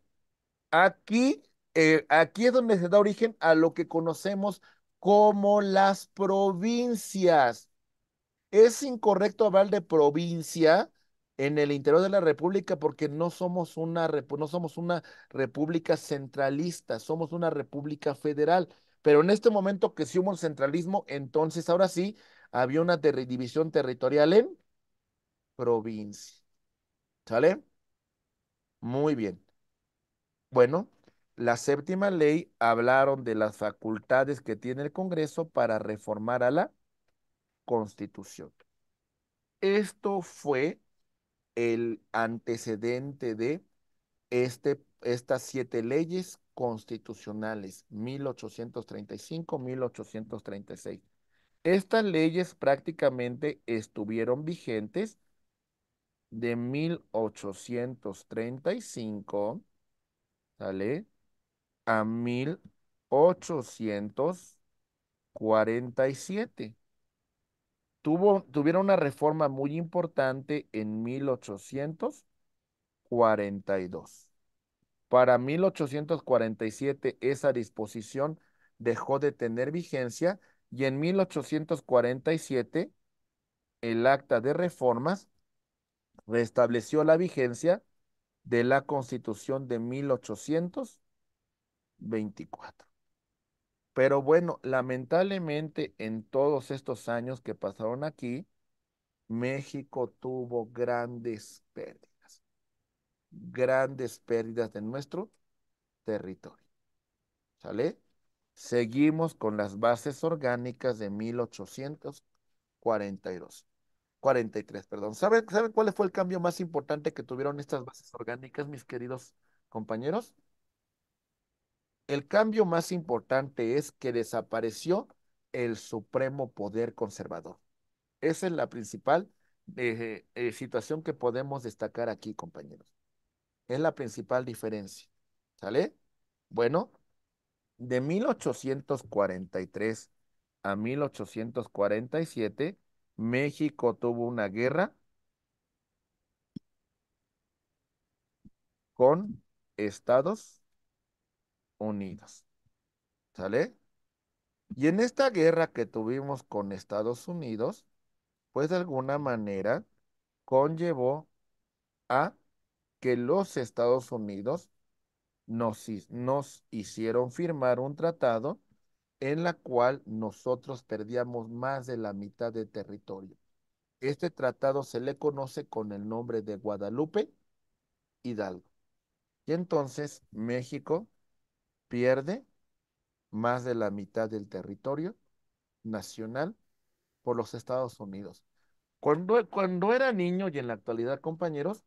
S1: Aquí, eh, aquí es donde se da origen a lo que conocemos como las provincias. Es incorrecto hablar de provincia en el interior de la República porque no somos una, no somos una república centralista, somos una república federal. Pero en este momento que sí hubo un centralismo, entonces ahora sí había una división territorial en provincia. ¿Sale? Muy bien. Bueno, la séptima ley hablaron de las facultades que tiene el Congreso para reformar a la Constitución. Esto fue el antecedente de este, estas siete leyes constitucionales, 1835, 1836. Estas leyes prácticamente estuvieron vigentes de 1835, ¿sale? A 1847 tuvieron una reforma muy importante en 1842. Para 1847 esa disposición dejó de tener vigencia y en 1847 el acta de reformas restableció la vigencia de la Constitución de 1824. Pero bueno, lamentablemente en todos estos años que pasaron aquí, México tuvo grandes pérdidas, grandes pérdidas de nuestro territorio. ¿Sale? Seguimos con las bases orgánicas de 1842. 43, perdón. ¿Saben, cuál fue el cambio más importante que tuvieron estas bases orgánicas, mis queridos compañeros? El cambio más importante es que desapareció el supremo poder conservador. Esa es la principal eh, eh, situación que podemos destacar aquí, compañeros. Es la principal diferencia. ¿Sale? Bueno, de 1843 a 1847, México tuvo una guerra con estados Unidos. ¿Sale? Y en esta guerra que tuvimos con Estados Unidos, pues de alguna manera conllevó a que los Estados Unidos nos, nos hicieron firmar un tratado en la cual nosotros perdíamos más de la mitad de territorio. Este tratado se le conoce con el nombre de Guadalupe Hidalgo. Y entonces México pierde más de la mitad del territorio nacional por los Estados Unidos. Cuando, cuando era niño y en la actualidad, compañeros,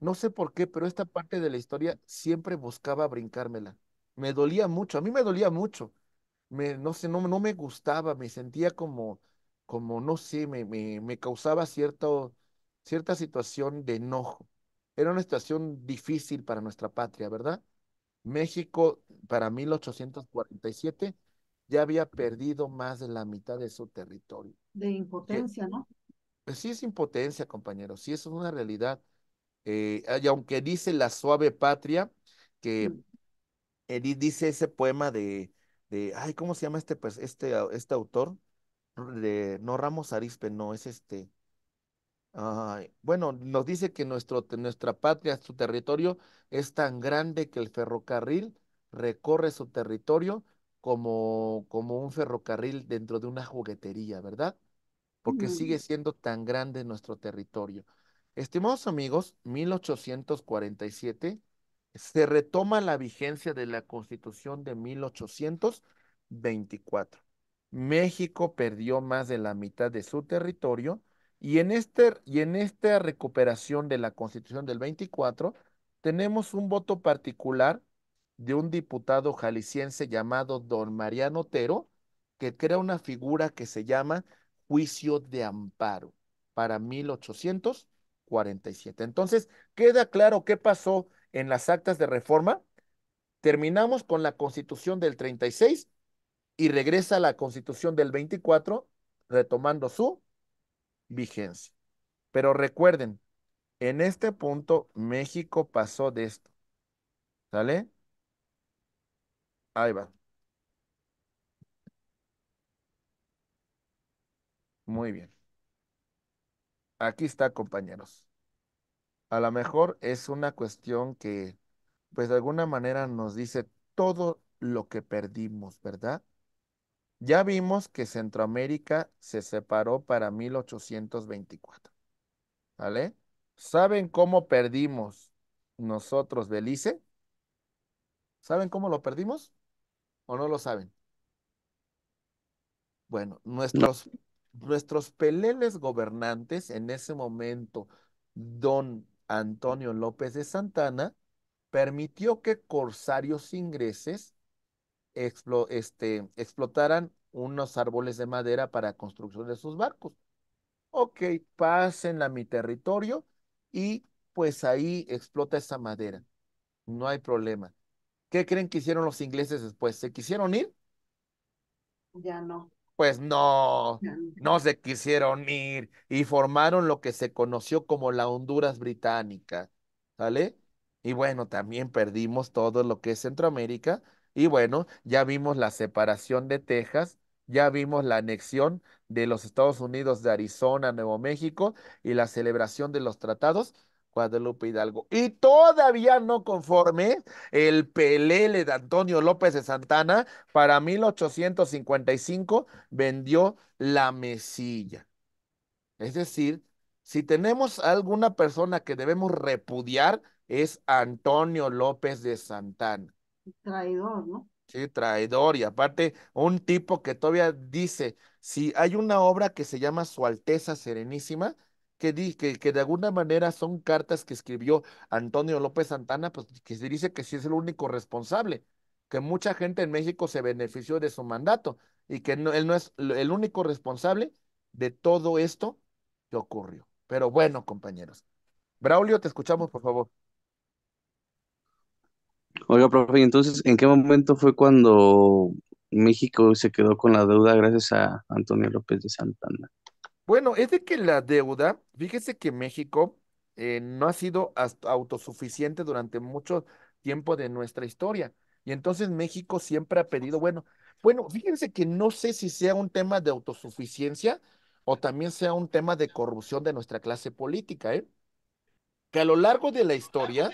S1: no sé por qué, pero esta parte de la historia siempre buscaba brincármela. Me dolía mucho, a mí me dolía mucho. no sé, no, no me gustaba, me sentía como, como no sé, me, me, causaba cierto, cierta situación de enojo. Era una situación difícil para nuestra patria, ¿verdad? México para 1847 ya había perdido más de la mitad de su territorio.
S2: De impotencia, ¿no?
S1: Pues sí es impotencia, compañeros, sí es una realidad. Eh, ah, y aunque dice la suave patria, que mm. dice ese poema de, ay, ¿cómo se llama este, pues, este, este autor? De, no Ramos Arispe, no, es este, bueno, nos dice que nuestro, nuestra patria, su territorio es tan grande que el ferrocarril recorre su territorio como, como un ferrocarril dentro de una juguetería, ¿verdad? Porque sigue siendo tan grande nuestro territorio. Estimados amigos, 1847 se retoma la vigencia de la Constitución de 1824. México perdió más de la mitad de su territorio y en, este, y en esta recuperación de la Constitución del 24, tenemos un voto particular de un diputado jalisciense llamado don Mariano Otero, que crea una figura que se llama juicio de amparo para 1847. Entonces, queda claro qué pasó en las actas de reforma. Terminamos con la constitución del 36 y regresa a la constitución del 24, retomando su vigencia. Pero recuerden, en este punto México pasó de esto. ¿Sale? Ahí va. Muy bien. Aquí está, compañeros. A lo mejor es una cuestión que, pues de alguna manera nos dice todo lo que perdimos, ¿verdad? Ya vimos que Centroamérica se separó para 1824. ¿Vale? ¿Saben cómo perdimos nosotros Belice? ¿Saben cómo lo perdimos? ¿O no lo saben? Bueno, nuestros, nuestros peleles gobernantes en ese momento, don Antonio López de Santana, permitió que corsarios ingreses explo, este, explotaran unos árboles de madera para construcción de sus barcos. Ok, pasen a mi territorio y pues ahí explota esa madera. No hay problema. ¿Qué creen que hicieron los ingleses después? ¿Se quisieron ir? Ya no. Pues no, no se quisieron ir y formaron lo que se conoció como la Honduras británica, ¿sale? Y bueno, también perdimos todo lo que es Centroamérica, y bueno, ya vimos la separación de Texas, ya vimos la anexión de los Estados Unidos de Arizona, Nuevo México y la celebración de los tratados. Guadalupe Hidalgo. Y todavía no conforme el pelele de Antonio López de Santana para 1855 vendió la mesilla. Es decir, si tenemos alguna persona que debemos repudiar es Antonio López de Santana.
S4: Traidor, ¿no?
S1: Sí, traidor. Y aparte, un tipo que todavía dice, si hay una obra que se llama Su Alteza Serenísima, que, que, de alguna manera son cartas que escribió Antonio López Santana, pues que se dice que sí es el único responsable, que mucha gente en México se benefició de su mandato y que él no es el único responsable de todo esto que ocurrió. Pero bueno, compañeros. Braulio, te escuchamos, por favor.
S2: Oiga, profe, ¿y entonces en qué momento fue cuando México se quedó con la deuda gracias a Antonio López de Santana?
S1: Bueno, es de que la deuda, fíjese que México eh, no ha sido autosuficiente durante mucho tiempo de nuestra historia. Y entonces México siempre ha pedido, bueno, bueno, fíjense que no sé si sea un tema de autosuficiencia o también sea un tema de corrupción de nuestra clase política, ¿eh? Que a lo largo de la historia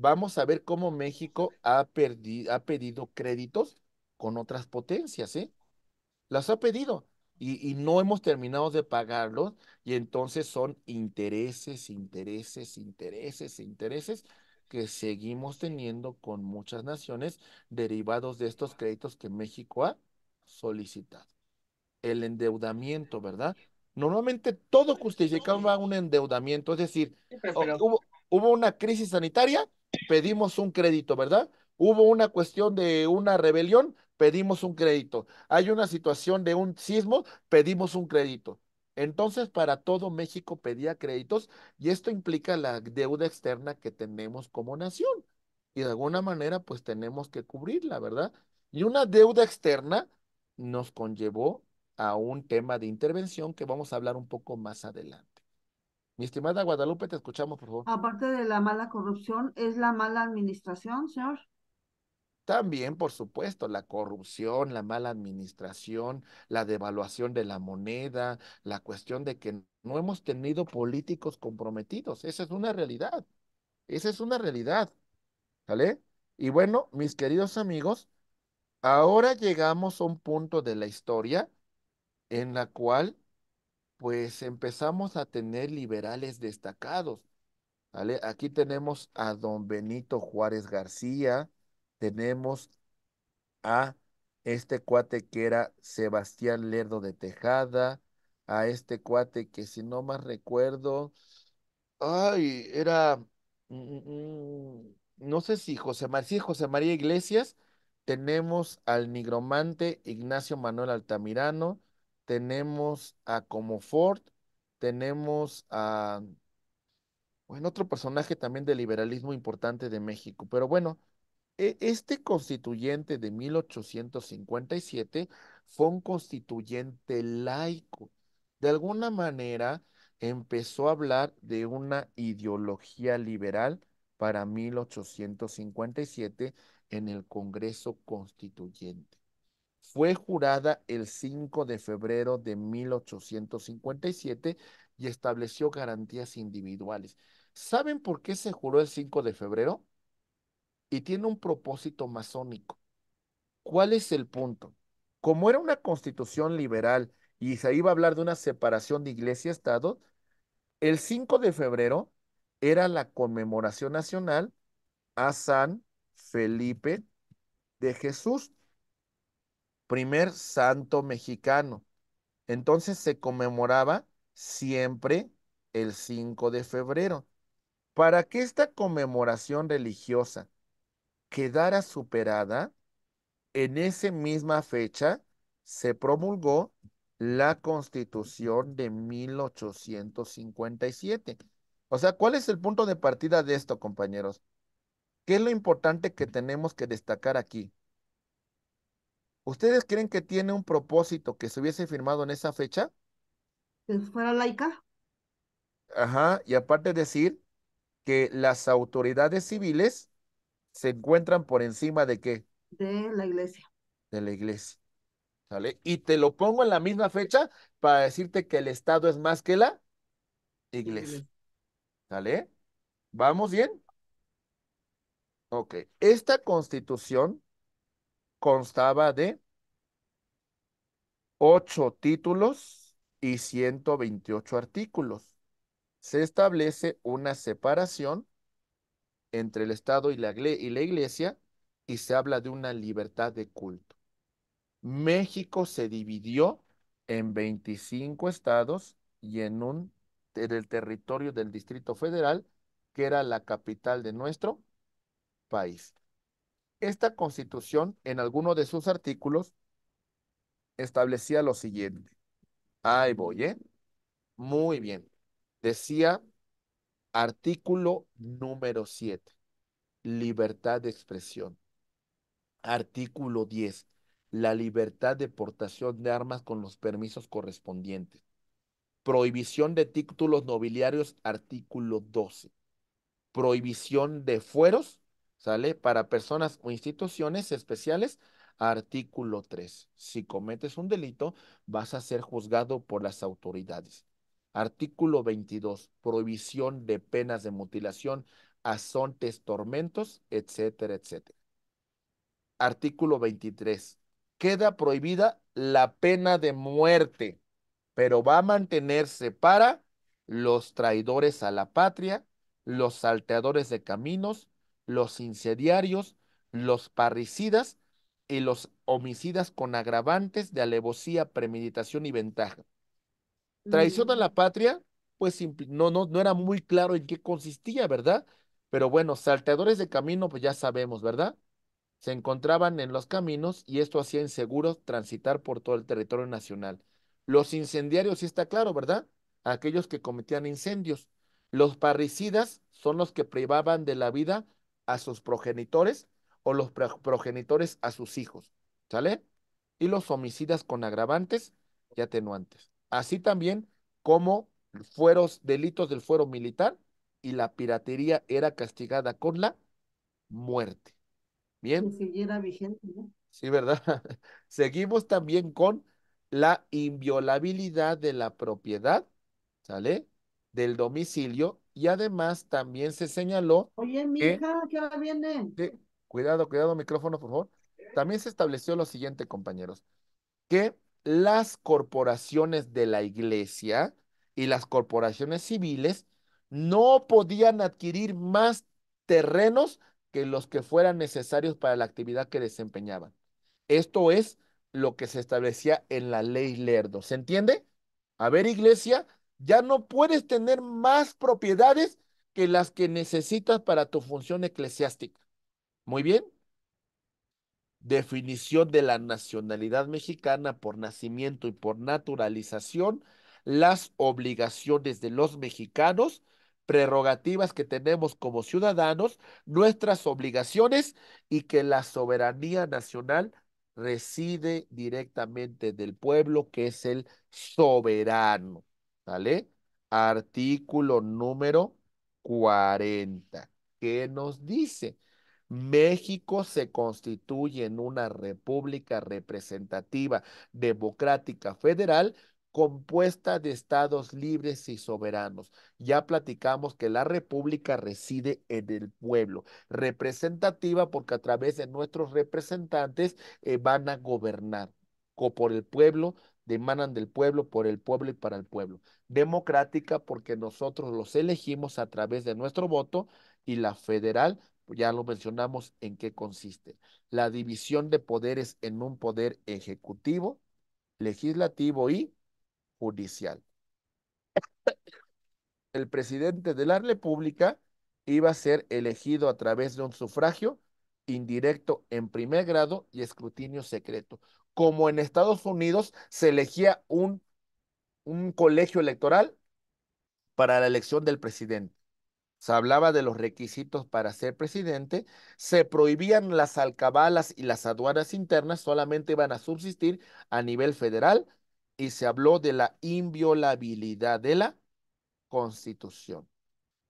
S1: vamos a ver cómo México ha, ha pedido créditos con otras potencias, ¿eh? Las ha pedido y, no hemos terminado de pagarlos y entonces son intereses, intereses, intereses, intereses que seguimos teniendo con muchas naciones derivados de estos créditos que México ha solicitado. El endeudamiento, ¿verdad? Normalmente todo a un endeudamiento, es decir, hubo, hubo una crisis sanitaria, pedimos un crédito, ¿verdad? Hubo una cuestión de una rebelión, pedimos un crédito. Hay una situación de un sismo, pedimos un crédito. Entonces, para todo México pedía créditos y esto implica la deuda externa que tenemos como nación. Y de alguna manera, pues tenemos que cubrirla, ¿verdad? Y una deuda externa nos conllevó a un tema de intervención que vamos a hablar un poco más adelante. Mi estimada Guadalupe, te escuchamos, por favor.
S3: Aparte de la mala corrupción, ¿es la mala administración, señor?
S1: También, por supuesto, la corrupción, la mala administración, la devaluación de la moneda, la cuestión de que no hemos tenido políticos comprometidos. Esa es una realidad. Esa es una realidad. ¿Sale? Y bueno, mis queridos amigos, ahora llegamos a un punto de la historia en la cual pues empezamos a tener liberales destacados. ¿vale? Aquí tenemos a don Benito Juárez García, tenemos a este cuate que era Sebastián Lerdo de Tejada, a este cuate que si no más recuerdo, ay, era, mm, mm, mm, no sé si José María, José María Iglesias, tenemos al nigromante Ignacio Manuel Altamirano, tenemos a como Ford, tenemos a bueno, otro personaje también de liberalismo importante de México. Pero bueno, e, este constituyente de 1857 fue un constituyente laico. De alguna manera empezó a hablar de una ideología liberal para 1857 en el Congreso Constituyente. Fue jurada el 5 de febrero de 1857 y estableció garantías individuales. ¿Saben por qué se juró el 5 de febrero? Y tiene un propósito masónico. ¿Cuál es el punto? Como era una constitución liberal y se iba a hablar de una separación de iglesia-estado, el 5 de febrero era la conmemoración nacional a San Felipe de Jesús, primer santo mexicano. Entonces se conmemoraba siempre el 5 de febrero. Para que esta conmemoración religiosa quedara superada, en esa misma fecha se promulgó la Constitución de 1857. O sea, ¿cuál es el punto de partida de esto, compañeros? ¿Qué es lo importante que tenemos que destacar aquí? ¿Ustedes creen que tiene un propósito que se hubiese firmado en esa fecha?
S5: Que fuera laica.
S1: Ajá, y aparte decir que las autoridades civiles se encuentran por encima de qué?
S5: De la iglesia.
S1: De la iglesia. ¿Sale? Y te lo pongo en la misma fecha para decirte que el Estado es más que la iglesia. ¿Sale? ¿Vamos bien? Ok. Esta constitución constaba de ocho títulos y 128 artículos. Se establece una separación entre el Estado y la, Iglesia y se habla de una libertad de culto. México se dividió en 25 estados y en un territorio del Distrito Federal, que era la capital de nuestro país. Esta constitución, en alguno de sus artículos, establecía lo siguiente. Ahí voy, ¿eh? Muy bien. Decía artículo número 7, libertad de expresión. Artículo 10, la libertad de portación de armas con los permisos correspondientes. Prohibición de títulos nobiliarios, artículo 12. Prohibición de fueros, ¿sale? Para personas o instituciones especiales, artículo 3. Si cometes un delito, vas a ser juzgado por las autoridades. Artículo 22. Prohibición de penas de mutilación, asontes, tormentos, etcétera, etcétera. Artículo 23. Queda prohibida la pena de muerte, pero va a mantenerse para los traidores a la patria, los salteadores de caminos, los incendiarios, los parricidas y los homicidas con agravantes de alevosía, premeditación y ventaja. Traición a la patria, pues no, no, no era muy claro en qué consistía, ¿verdad? Pero bueno, salteadores de camino, pues ya sabemos, ¿verdad? Se encontraban en los caminos y esto hacía inseguro transitar por todo el territorio nacional. Los incendiarios, sí está claro, ¿verdad? Aquellos que cometían incendios. Los parricidas son los que privaban de la vida a sus progenitores o los progenitores a sus hijos, ¿sale? Y los homicidas con agravantes y atenuantes. Así también como fueros, delitos del fuero militar y la piratería era castigada con la muerte. Bien. Si siguiera vigente, ¿no? Sí, ¿verdad? Seguimos también con la inviolabilidad de la propiedad, ¿sale? Del domicilio y además también se señaló.
S4: Oye, va viene.
S1: Que, cuidado, cuidado, micrófono, por favor. También se estableció lo siguiente, compañeros, que las corporaciones de la iglesia y las corporaciones civiles no podían adquirir más terrenos que los que fueran necesarios para la actividad que desempeñaban. Esto es lo que se establecía en la ley Lerdo. ¿Se entiende? A ver, iglesia, ya no puedes tener más propiedades que las que necesitas para tu función eclesiástica. Muy bien. Definición de la nacionalidad mexicana por nacimiento y por naturalización, las obligaciones de los mexicanos, prerrogativas que tenemos como ciudadanos, nuestras obligaciones y que la soberanía nacional reside directamente del pueblo que es el soberano. ¿Vale? Artículo número 40. ¿Qué nos dice? México se constituye en una república representativa democrática federal compuesta de estados libres y soberanos. Ya platicamos que la república reside en el pueblo, representativa porque a través de nuestros representantes eh, van a gobernar por el pueblo demanan del pueblo, por el pueblo y para el pueblo. Democrática porque nosotros los elegimos a través de nuestro voto y la federal, pues, ya lo mencionamos en qué consiste. La división de poderes en un poder ejecutivo, legislativo y judicial. El presidente de la República iba a ser elegido a través de un sufragio indirecto en primer grado y escrutinio secreto como en Estados Unidos se elegía un, un colegio electoral para la elección del presidente. Se hablaba de los requisitos para ser presidente, se prohibían las alcabalas y las aduanas internas, solamente iban a subsistir a nivel federal y se habló de la inviolabilidad de la constitución.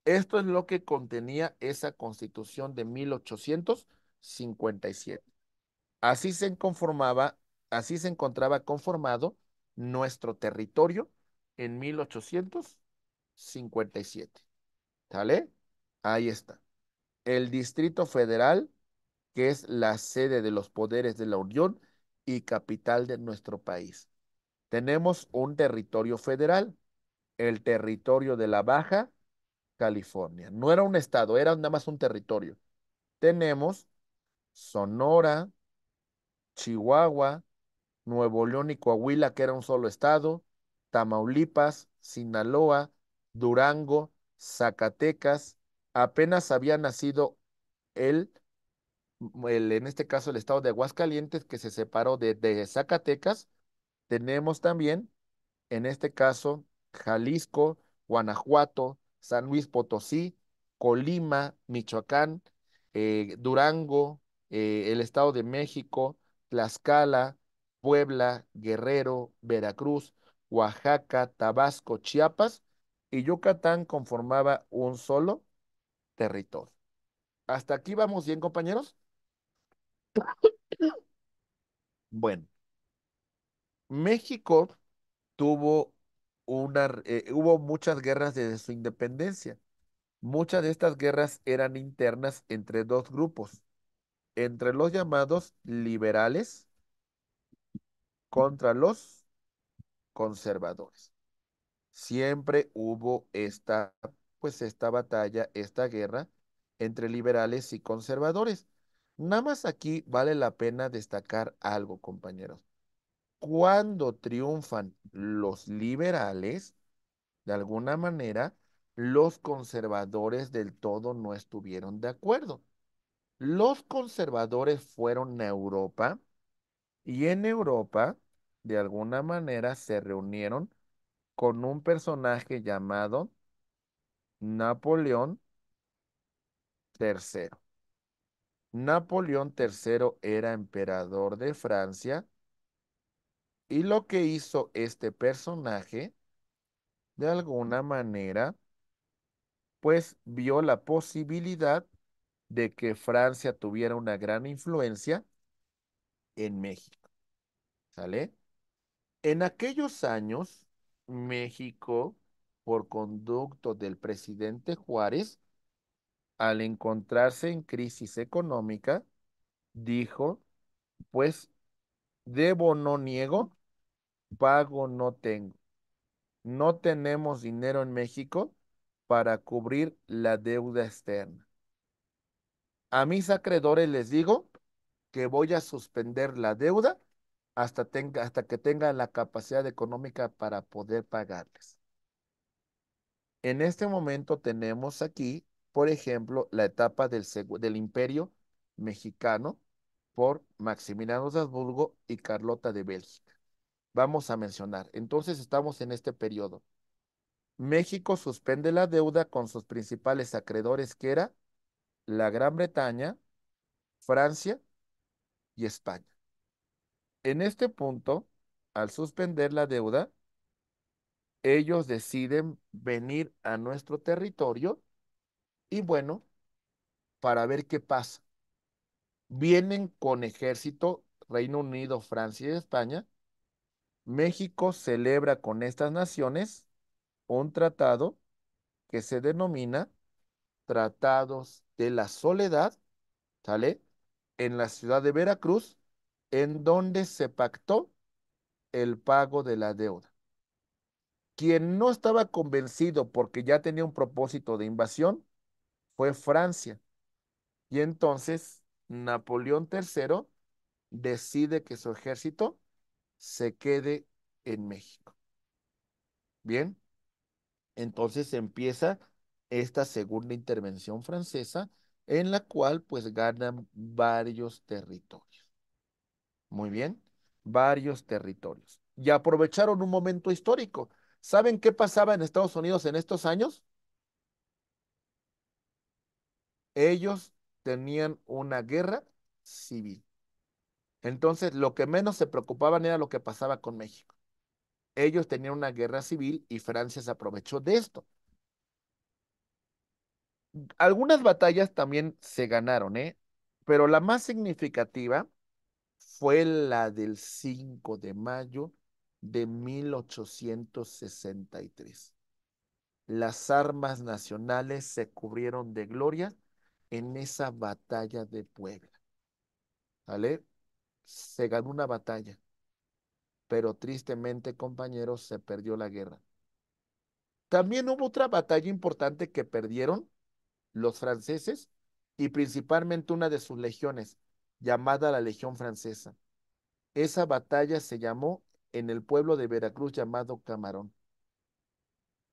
S1: Esto es lo que contenía esa constitución de 1857. Así se conformaba Así se encontraba conformado nuestro territorio en 1857. ¿Sale? Ahí está. El Distrito Federal, que es la sede de los poderes de la Unión y capital de nuestro país. Tenemos un territorio federal, el territorio de la Baja California. No era un estado, era nada más un territorio. Tenemos Sonora, Chihuahua, Nuevo León y Coahuila, que era un solo estado, Tamaulipas, Sinaloa, Durango, Zacatecas, apenas había nacido el, mm, en este caso el estado de Aguascalientes, que se separó de, Zacatecas. Tenemos también, en este caso, Jalisco, Guanajuato, San Luis Potosí, Colima, Michoacán, eh, Durango, eh, el Estado de México, Tlaxcala, Puebla, Guerrero, Veracruz, Oaxaca, Tabasco, Chiapas y Yucatán conformaba un solo territorio. ¿Hasta aquí vamos bien, compañeros? Bueno, México tuvo una, eh, hubo muchas guerras desde su independencia. Muchas de estas guerras eran internas entre dos grupos, entre los llamados liberales contra los conservadores. Siempre hubo esta, pues esta batalla, esta guerra entre liberales y conservadores. Nada más aquí vale la pena destacar algo, compañeros. Cuando triunfan los liberales, de alguna manera, los conservadores del todo no estuvieron de acuerdo. Los conservadores fueron a Europa y en Europa, de alguna manera, se reunieron con un personaje llamado Napoleón III. Napoleón III era emperador de Francia y lo que hizo este personaje, de alguna manera, pues vio la posibilidad de que Francia tuviera una gran influencia en México. ¿Sale? En aquellos años, México, por conducto del presidente Juárez, al encontrarse en crisis económica, dijo, pues debo no niego, pago no tengo. No tenemos dinero en México para cubrir la deuda externa. A mis acreedores les digo, que voy a suspender la deuda hasta, tenga, hasta que tenga la capacidad económica para poder pagarles. En este momento tenemos aquí, por ejemplo, la etapa del, del imperio mexicano por Maximiliano de Habsburgo y Carlota de Bélgica. Vamos a mencionar. Entonces estamos en este periodo. México suspende la deuda con sus principales acreedores, que era la Gran Bretaña, Francia y España. En este punto, al suspender la deuda, ellos deciden venir a nuestro territorio y bueno, para ver qué pasa. Vienen con ejército Reino Unido, Francia y España. México celebra con estas naciones un tratado que se denomina Tratados de la Soledad, ¿sale? en la ciudad de Veracruz, en donde se pactó el pago de la deuda. Quien no estaba convencido porque ya tenía un propósito de invasión fue Francia. Y entonces Napoleón III decide que su ejército se quede en México. Bien, entonces empieza esta segunda intervención francesa en la cual pues ganan varios territorios. Muy bien, varios territorios. Y aprovecharon un momento histórico. ¿Saben qué pasaba en Estados Unidos en estos años? Ellos tenían una guerra civil. Entonces, lo que menos se preocupaban era lo que pasaba con México. Ellos tenían una guerra civil y Francia se aprovechó de esto algunas batallas también se ganaron, ¿eh? Pero la más significativa fue la del 5 de mayo de 1863. Las armas nacionales se cubrieron de gloria en esa batalla de Puebla. ¿Vale? Se ganó una batalla, pero tristemente, compañeros, se perdió la guerra. También hubo otra batalla importante que perdieron los franceses y principalmente una de sus legiones, llamada la Legión Francesa. Esa batalla se llamó en el pueblo de Veracruz llamado Camarón.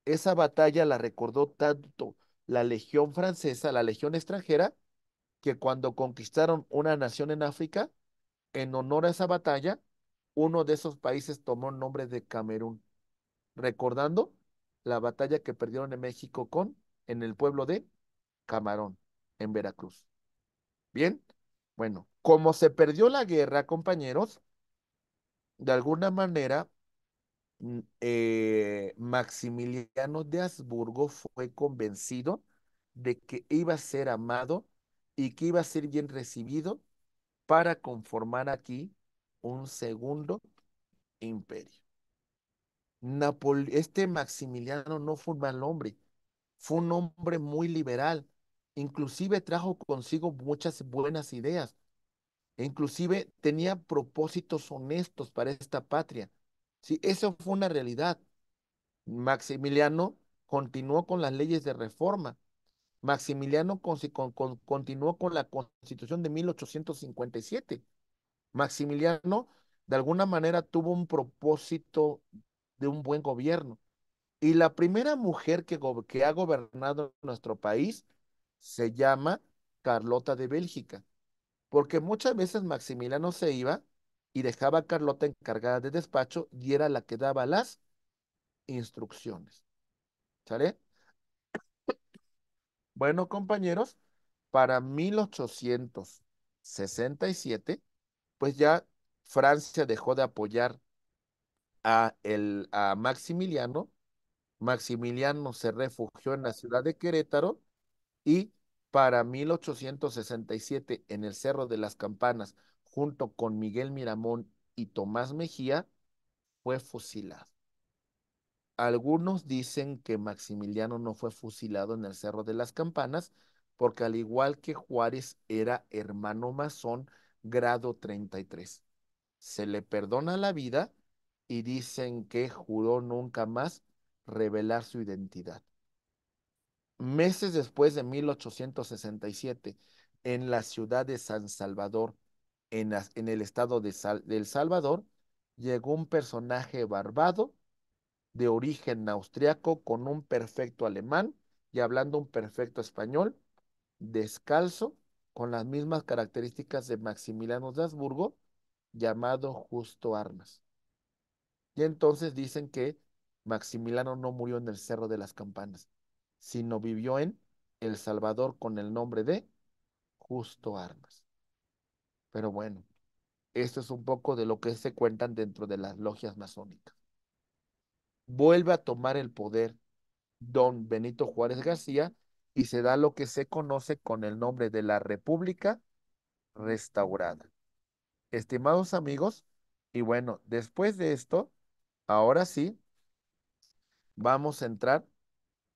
S1: Esa batalla la recordó tanto la Legión Francesa, la Legión extranjera, que cuando conquistaron una nación en África, en honor a esa batalla, uno de esos países tomó el nombre de Camerún, recordando la batalla que perdieron en México con, en el pueblo de Camarón, en Veracruz. Bien, bueno, como se perdió la guerra, compañeros, de alguna manera, mm, eh, Maximiliano de Habsburgo fue convencido de que iba a ser amado y que iba a ser bien recibido para conformar aquí un segundo imperio. este Maximiliano no fue un mal hombre, fue un hombre muy liberal, Inclusive trajo consigo muchas buenas ideas. E inclusive tenía propósitos honestos para esta patria. Sí, eso fue una realidad. Maximiliano continuó con las leyes de reforma. Maximiliano continuó con la constitución de 1857. Maximiliano, de alguna manera, tuvo un propósito de un buen gobierno. Y la primera mujer que, que ha gobernado nuestro país se llama Carlota de Bélgica, porque muchas veces Maximiliano se iba y dejaba a Carlota encargada de despacho y era la que daba las instrucciones. ¿Sale? Bueno, compañeros, para 1867, pues ya Francia dejó de apoyar a, el, a Maximiliano. Maximiliano se refugió en la ciudad de Querétaro y para 1867 en el Cerro de las Campanas, junto con Miguel Miramón y Tomás Mejía, fue fusilado. Algunos dicen que Maximiliano no fue fusilado en el Cerro de las Campanas porque al igual que Juárez era hermano masón grado 33. Se le perdona la vida y dicen que juró nunca más revelar su identidad meses después de 1867 en la ciudad de San Salvador, en, en el estado de, de El Salvador, llegó un personaje barbado de origen austriaco con un perfecto alemán y hablando un perfecto español, descalzo, con las mismas características de Maximiliano de Habsburgo, llamado Justo Armas. Y entonces dicen que Maximiliano no murió en el Cerro de las Campanas, sino vivió en El Salvador con el nombre de Justo Armas. Pero bueno, esto es un poco de lo que se cuentan dentro de las logias masónicas. Vuelve a tomar el poder don Benito Juárez García y se da lo que se conoce con el nombre de la República Restaurada. Estimados amigos, y bueno, después de esto, ahora sí, vamos a entrar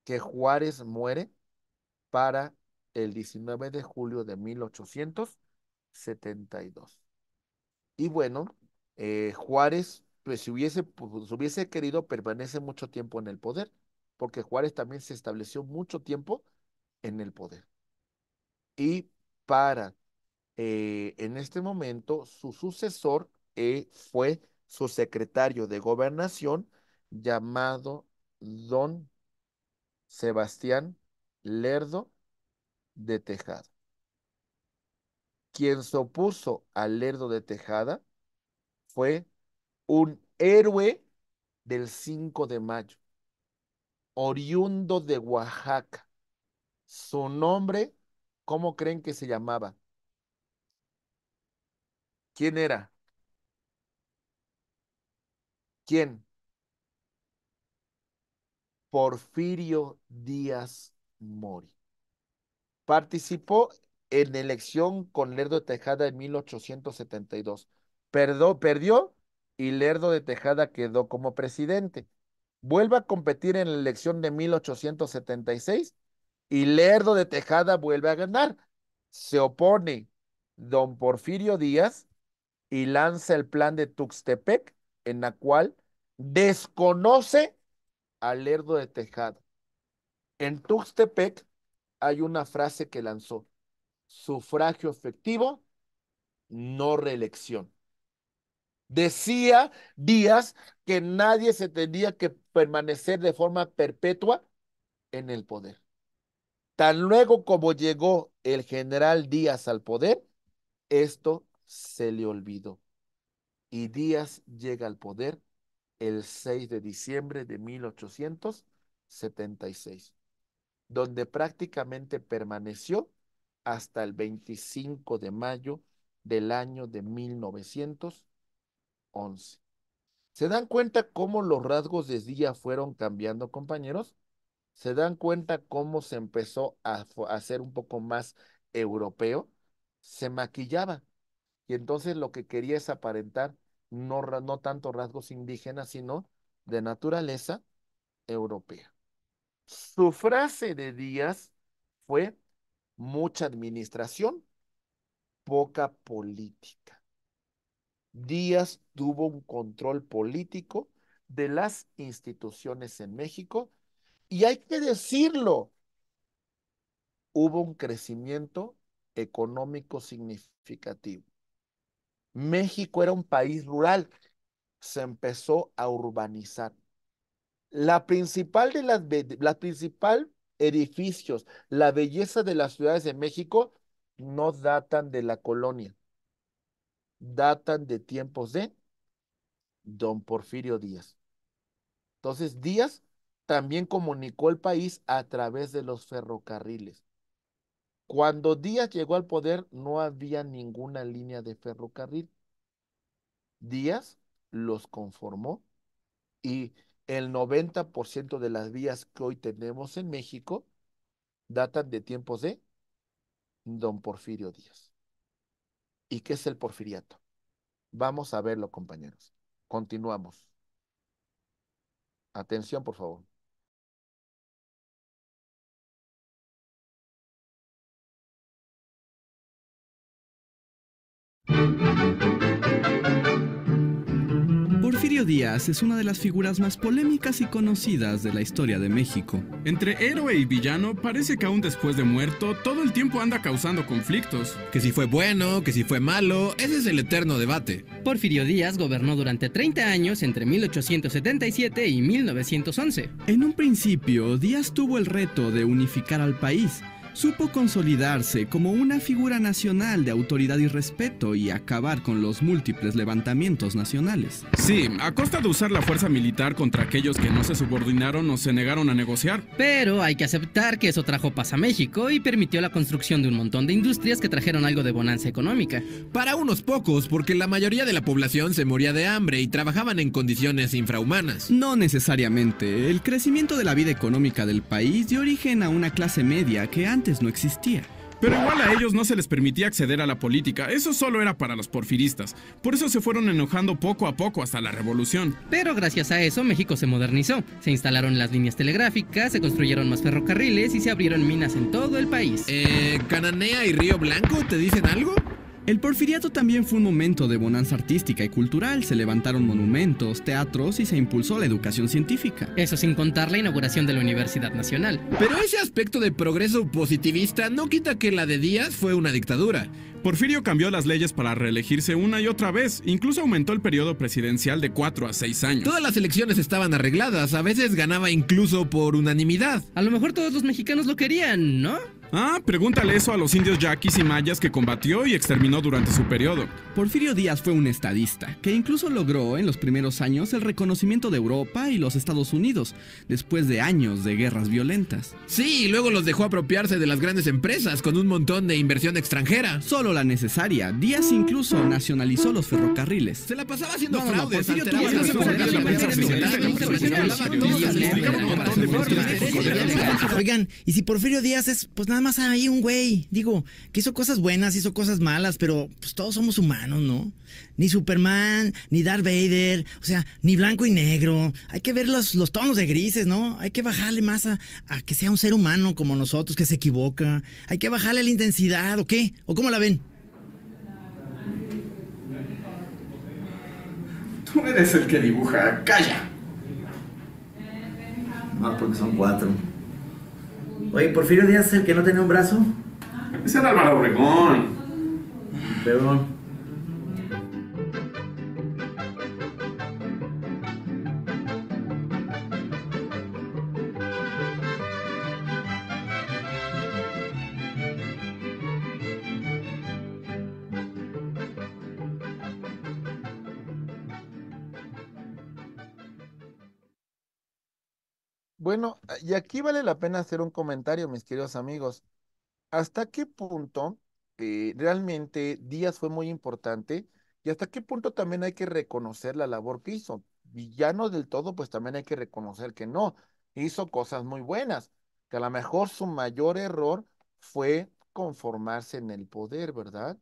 S1: que Juárez muere para el 19 de julio de 1872. Y bueno, eh, Juárez, pues si hubiese, hubiese querido, permanece mucho tiempo en el poder, porque Juárez también se estableció mucho tiempo en el poder. Y para, eh, en este momento, su sucesor eh, fue su secretario de gobernación llamado Don Sebastián Lerdo de Tejada. Quien se opuso a Lerdo de Tejada fue un héroe del 5 de mayo, oriundo de Oaxaca. Su nombre, ¿cómo creen que se llamaba? ¿Quién era? ¿Quién? Porfirio Díaz Mori. Participó en elección con Lerdo de Tejada en 1872. perdió y Lerdo de Tejada quedó como presidente. Vuelve a competir en la elección de 1876 y Lerdo de Tejada vuelve a ganar. Se opone don Porfirio Díaz y lanza el plan de Tuxtepec, en la cual desconoce alerdo de Tejada. En Tuxtepec hay una frase que lanzó, sufragio efectivo, no reelección. Decía Díaz que nadie se tenía que permanecer de forma perpetua en el poder. Tan luego como llegó el general Díaz al poder, esto se le olvidó. Y Díaz llega al poder el 6 de diciembre de 1876, donde prácticamente permaneció hasta el 25 de mayo del año de 1911. ¿Se dan cuenta cómo los rasgos de Día fueron cambiando, compañeros? ¿Se dan cuenta cómo se empezó a hacer un poco más europeo? Se maquillaba y entonces lo que quería es aparentar no, tanto rasgos indígenas, sino de naturaleza europea. Su frase de Díaz fue mucha administración, poca política. Díaz tuvo un control político de las instituciones en México y hay que decirlo, hubo un crecimiento económico significativo. México era un país rural, se empezó a urbanizar. La principal de las, la principal edificios, la belleza de las ciudades de México no datan de la colonia, datan de tiempos de don Porfirio Díaz. Entonces, Díaz también comunicó el país a través de los ferrocarriles. Cuando Díaz llegó al poder no había ninguna línea de ferrocarril. Díaz los conformó y el 90% de las vías que hoy tenemos en México datan de tiempos de don Porfirio Díaz. ¿Y qué es el porfiriato? Vamos a verlo, compañeros. Continuamos. Atención, por favor.
S2: Porfirio Díaz es una de las figuras más polémicas y conocidas de la historia de México.
S6: Entre héroe y villano, parece que aún después de muerto, todo el tiempo anda
S2: causando conflictos. Que si fue bueno, que si fue malo, ese es el eterno debate. Porfirio Díaz gobernó durante 30 años entre 1877 y 1911. En un principio, Díaz tuvo el reto de unificar al país Supo consolidarse como una figura nacional de autoridad y respeto y acabar con los múltiples levantamientos nacionales.
S6: Sí, a costa de usar la fuerza militar contra aquellos que no se subordinaron o se
S2: negaron a negociar. Pero hay que aceptar que eso trajo paz a México y permitió la construcción de un montón de industrias que trajeron algo de bonanza económica. Para unos pocos, porque la mayoría de la población se moría de hambre y trabajaban en condiciones infrahumanas. No necesariamente. El crecimiento de la vida económica del país dio origen a una clase media que antes antes no existía. Pero igual
S6: a ellos no se les permitía acceder a la política, eso solo era para los porfiristas. Por eso se fueron enojando
S2: poco a poco hasta la revolución. Pero gracias a eso México se modernizó. Se instalaron las líneas telegráficas, se construyeron más ferrocarriles y se abrieron minas en todo el país. Eh, ¿Cananea y Río Blanco te dicen algo? El porfiriato también fue un momento de bonanza artística y cultural, se levantaron monumentos, teatros y se impulsó la educación científica. Eso sin contar la inauguración de la Universidad Nacional. Pero ese aspecto de progreso positivista no quita que la de Díaz
S6: fue una dictadura. Porfirio cambió las leyes para reelegirse una y otra vez, incluso aumentó el periodo presidencial de 4 a 6 años. Todas las
S2: elecciones estaban arregladas, a veces ganaba incluso por unanimidad. A lo mejor todos los mexicanos lo querían, ¿no? Ah, pregúntale eso a los indios yaquis y mayas que combatió y exterminó durante su periodo. Porfirio Díaz fue un estadista, que incluso logró en los primeros años el reconocimiento de Europa y los Estados Unidos, después de años de guerras violentas. Sí, y luego los dejó apropiarse de las grandes empresas con un montón de inversión extranjera. Solo la necesaria. Díaz incluso nacionalizó los ferrocarriles. Se la pasaba haciendo no,
S3: Oigan, y si Porfirio Díaz es, pues nada más ahí un güey, digo, que hizo cosas buenas, hizo cosas malas, pero pues todos somos humanos, ¿no? Ni Superman, ni Darth Vader, o sea, ni blanco y negro. Hay que ver los, tonos de grises, ¿no? Hay que bajarle más a, a, que sea un ser humano como nosotros, que se equivoca. Hay que bajarle la intensidad,
S5: ¿o qué? ¿O cómo la ven?
S2: Tú eres el que dibuja, calla. No, porque son cuatro. Oye, Porfirio Díaz, el que no tenía un brazo. Ese era
S6: Álvaro Obregón. Perdón.
S1: Bueno, ah, y aquí vale la pena hacer un comentario, mis queridos amigos. ¿Hasta qué punto eh, realmente Díaz fue muy importante? Y hasta qué punto también hay que reconocer la labor que hizo. Villano del todo, pues también hay que reconocer que no. Hizo cosas muy buenas, que a lo mejor su mayor error fue conformarse en el poder, ¿verdad?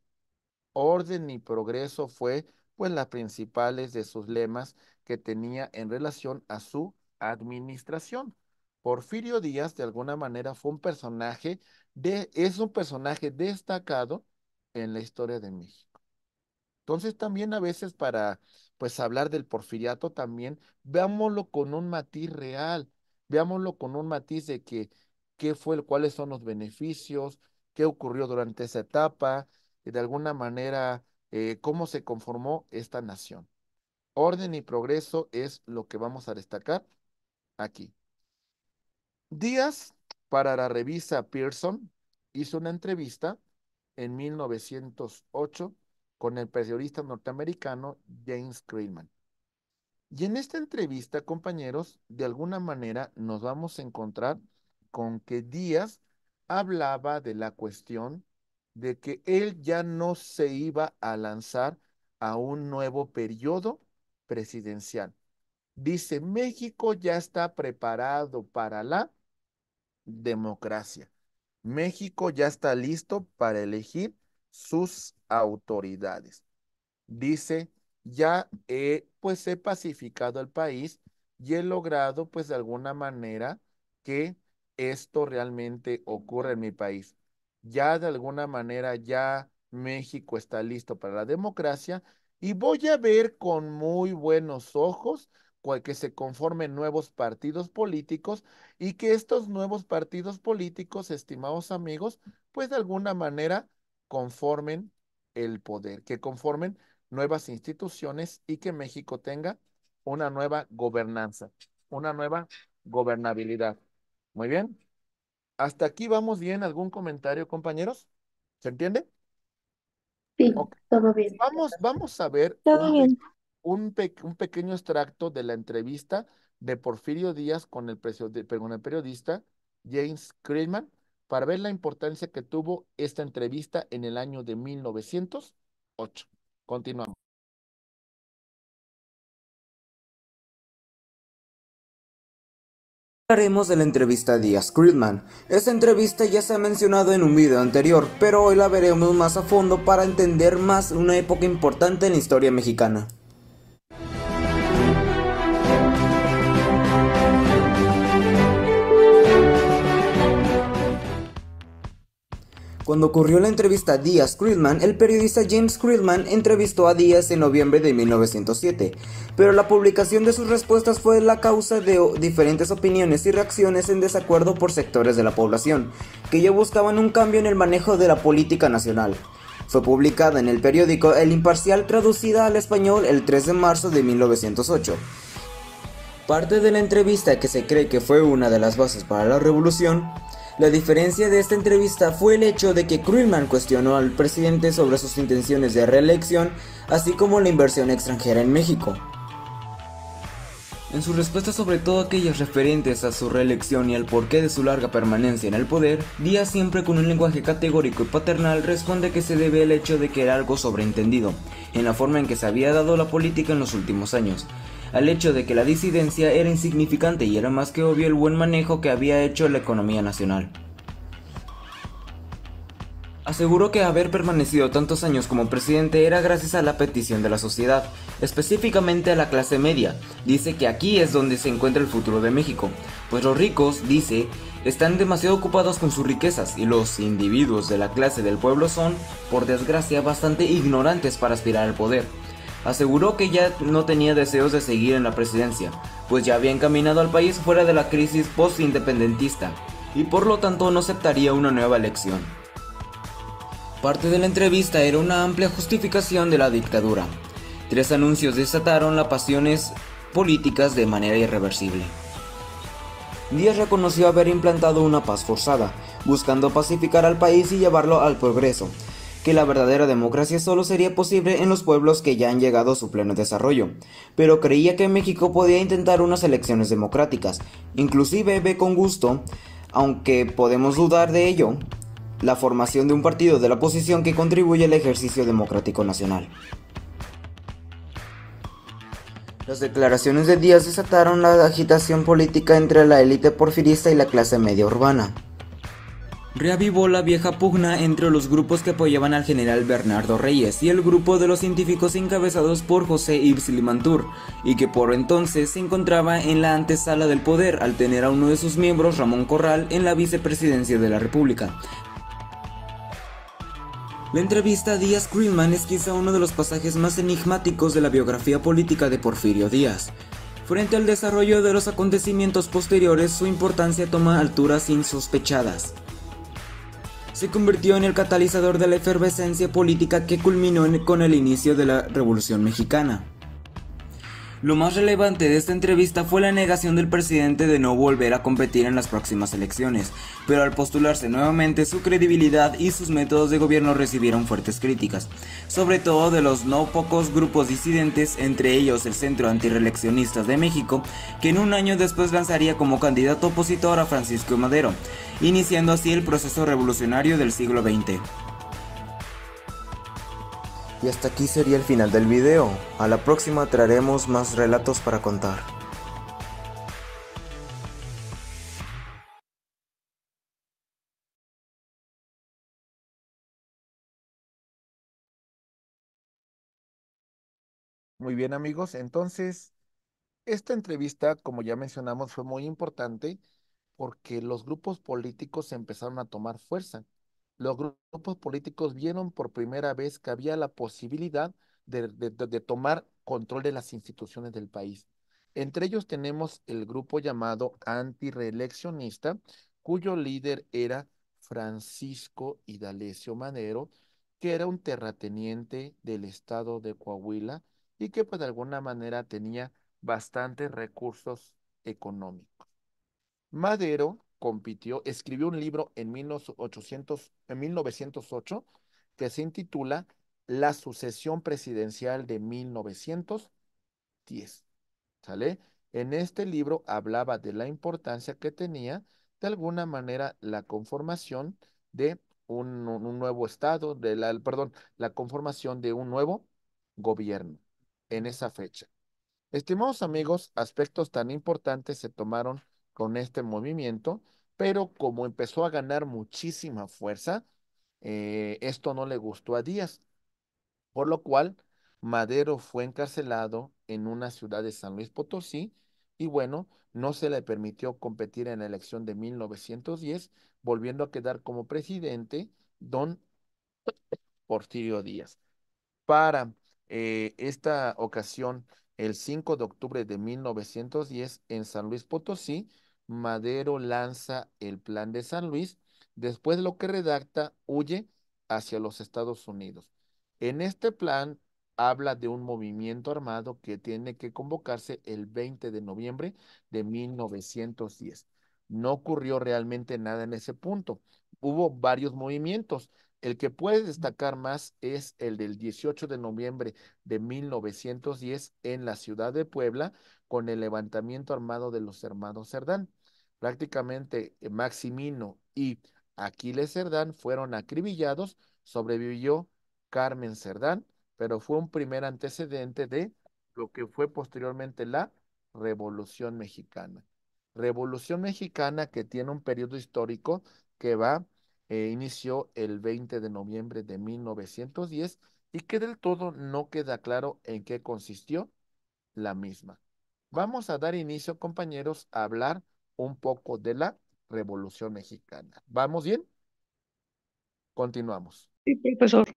S1: Orden y progreso fue, pues, las principales de sus lemas que tenía en relación a su administración. Porfirio Díaz, de alguna manera, fue un personaje, de, es un personaje destacado en la historia de México. Entonces también a veces para pues hablar del porfiriato también, veámoslo con un matiz real, veámoslo con un matiz de que qué fue, cuáles son los beneficios, qué ocurrió durante esa etapa, y de alguna manera eh, cómo se conformó esta nación. Orden y progreso es lo que vamos a destacar aquí. Díaz, para la revista Pearson, hizo una entrevista en 1908 con el periodista norteamericano James Greenman. Y en esta entrevista, compañeros, de alguna manera nos vamos a encontrar con que Díaz hablaba de la cuestión de que él ya no se iba a lanzar a un nuevo periodo presidencial. Dice, México ya está preparado para la democracia. México ya está listo para elegir sus autoridades. Dice, ya he, pues he pacificado el país y he logrado pues de alguna manera que esto realmente ocurra en mi país. Ya de alguna manera ya México está listo para la democracia y voy a ver con muy buenos ojos que se conformen nuevos partidos políticos y que estos nuevos partidos políticos, estimados amigos, pues de alguna manera conformen el poder, que conformen nuevas instituciones y que México tenga una nueva gobernanza, una nueva gobernabilidad. Muy bien. Hasta aquí vamos bien. ¿Algún comentario, compañeros? ¿Se entiende? Sí, todo bien. Vamos, vamos a ver. Todo bien un, un pequeño extracto de la entrevista de Porfirio Díaz con el, periodista James Creedman para ver la importancia que tuvo esta entrevista en el año de 1908. Continuamos.
S3: Hablaremos de la entrevista a Díaz Creedman. Esta entrevista ya se ha mencionado en un video anterior, pero hoy la veremos más a fondo para entender más una época importante en la historia mexicana. Cuando ocurrió la entrevista a Díaz Creelman, el periodista James Creelman entrevistó a Díaz en noviembre de 1907, pero la publicación de sus respuestas fue la causa de diferentes opiniones y reacciones en desacuerdo por sectores de la población, que ya buscaban un cambio en el manejo de la política nacional. Fue publicada en el periódico El Imparcial traducida al español el 3 de marzo de 1908. Parte de la entrevista que se cree que fue una de las bases para la revolución la diferencia de esta entrevista fue el hecho de que Krugman cuestionó al presidente sobre sus intenciones de reelección, así como la inversión extranjera en México. En su respuesta sobre todo aquellas referentes a su reelección y al porqué de su larga permanencia en el poder, Díaz siempre con un lenguaje categórico y paternal responde que se debe al hecho de que era algo sobreentendido, en la forma en que se había dado la política en los últimos años, al hecho de que la disidencia era insignificante y era más que obvio el buen manejo que había hecho la economía nacional. Aseguró que haber permanecido tantos años como presidente era gracias a la petición de la sociedad, específicamente a la clase media. Dice que aquí es donde se encuentra el futuro de México, pues los ricos, dice, están demasiado ocupados con sus riquezas y los individuos de la clase del pueblo son, por desgracia, bastante ignorantes para aspirar al poder aseguró que ya no tenía deseos de seguir en la presidencia, pues ya había encaminado al país fuera de la crisis post-independentista y por lo tanto no aceptaría una nueva elección. Parte de la entrevista era una amplia justificación de la dictadura. Tres anuncios desataron las pasiones políticas de manera irreversible. Díaz reconoció haber implantado una paz forzada, buscando pacificar al país y llevarlo al progreso, que la verdadera democracia solo sería posible en los pueblos que ya han llegado a su pleno desarrollo, pero creía que México podía intentar unas elecciones democráticas, inclusive ve con gusto, aunque podemos dudar de ello, la formación de un partido de la oposición que contribuye al ejercicio democrático nacional. Las declaraciones de Díaz desataron la agitación política entre la élite porfirista y la clase media urbana reavivó la vieja pugna entre los grupos que apoyaban al general Bernardo Reyes y el grupo de los científicos encabezados por José Ibs Limantur, y que por entonces se encontraba en la antesala del poder al tener a uno de sus miembros, Ramón Corral, en la vicepresidencia de la República. La entrevista a Díaz Greenman es quizá uno de los pasajes más enigmáticos de la biografía política de Porfirio Díaz. Frente al desarrollo de los acontecimientos posteriores, su importancia toma alturas insospechadas se convirtió en el catalizador de la efervescencia política que culminó con el inicio de la Revolución Mexicana. Lo más relevante de esta entrevista fue la negación del presidente de no volver a competir en las próximas elecciones, pero al postularse nuevamente su credibilidad y sus métodos de gobierno recibieron fuertes críticas, sobre todo de los no pocos grupos disidentes, entre ellos el Centro Antireleccionista de México, que en un año después lanzaría como candidato opositor a Francisco Madero, iniciando así el proceso revolucionario del siglo XX. Y hasta aquí sería el final del video. A la próxima traeremos más relatos para contar.
S1: Muy bien amigos, entonces esta entrevista, como ya mencionamos, fue muy importante porque los grupos políticos empezaron a tomar fuerza los grupos políticos vieron por primera vez que había la posibilidad de, tomar control de las instituciones del país. Entre ellos tenemos el grupo llamado antireeleccionista, cuyo líder era Francisco Idalesio Madero, que era un terrateniente del estado de Coahuila y que pues de alguna manera tenía bastantes recursos económicos. Madero compitió, escribió un libro en, 1800, en 1908 que se intitula La sucesión presidencial de 1910. ¿Sale? En este libro hablaba de la importancia que tenía, de alguna manera, la conformación de un, un nuevo estado, de perdón, la conformación de un nuevo gobierno en esa fecha. Estimados amigos, aspectos tan importantes se tomaron con este movimiento, pero como empezó a ganar muchísima fuerza, eh, esto no le gustó a Díaz, por lo cual Madero fue encarcelado en una ciudad de San Luis Potosí y bueno, no se le permitió competir en la elección de 1910, volviendo a quedar como presidente don Porfirio Díaz. Para eh, esta ocasión, el 5 de octubre de 1910 en San Luis Potosí, Madero lanza el plan de San Luis, después lo que redacta huye hacia los Estados Unidos. En este plan habla de un movimiento armado que tiene que convocarse el 20 de noviembre de 1910. No ocurrió realmente nada en ese punto. Hubo varios movimientos. El que puede destacar más es el del 18 de noviembre de 1910 en la ciudad de Puebla con el levantamiento armado de los hermanos Cerdán. Prácticamente eh, Maximino y Aquiles Cerdán fueron acribillados, sobrevivió Carmen Cerdán, pero fue un primer antecedente de lo que fue posteriormente la Revolución Mexicana. Revolución Mexicana que tiene un periodo histórico que va, e inició el 20 de noviembre de 1910 y que del todo no queda claro en qué consistió la misma. Vamos a dar inicio, compañeros, a hablar un poco de la Revolución Mexicana. ¿Vamos bien? Continuamos. Sí, profesor.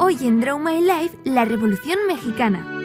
S5: Hoy en Draw My Life, la Revolución Mexicana.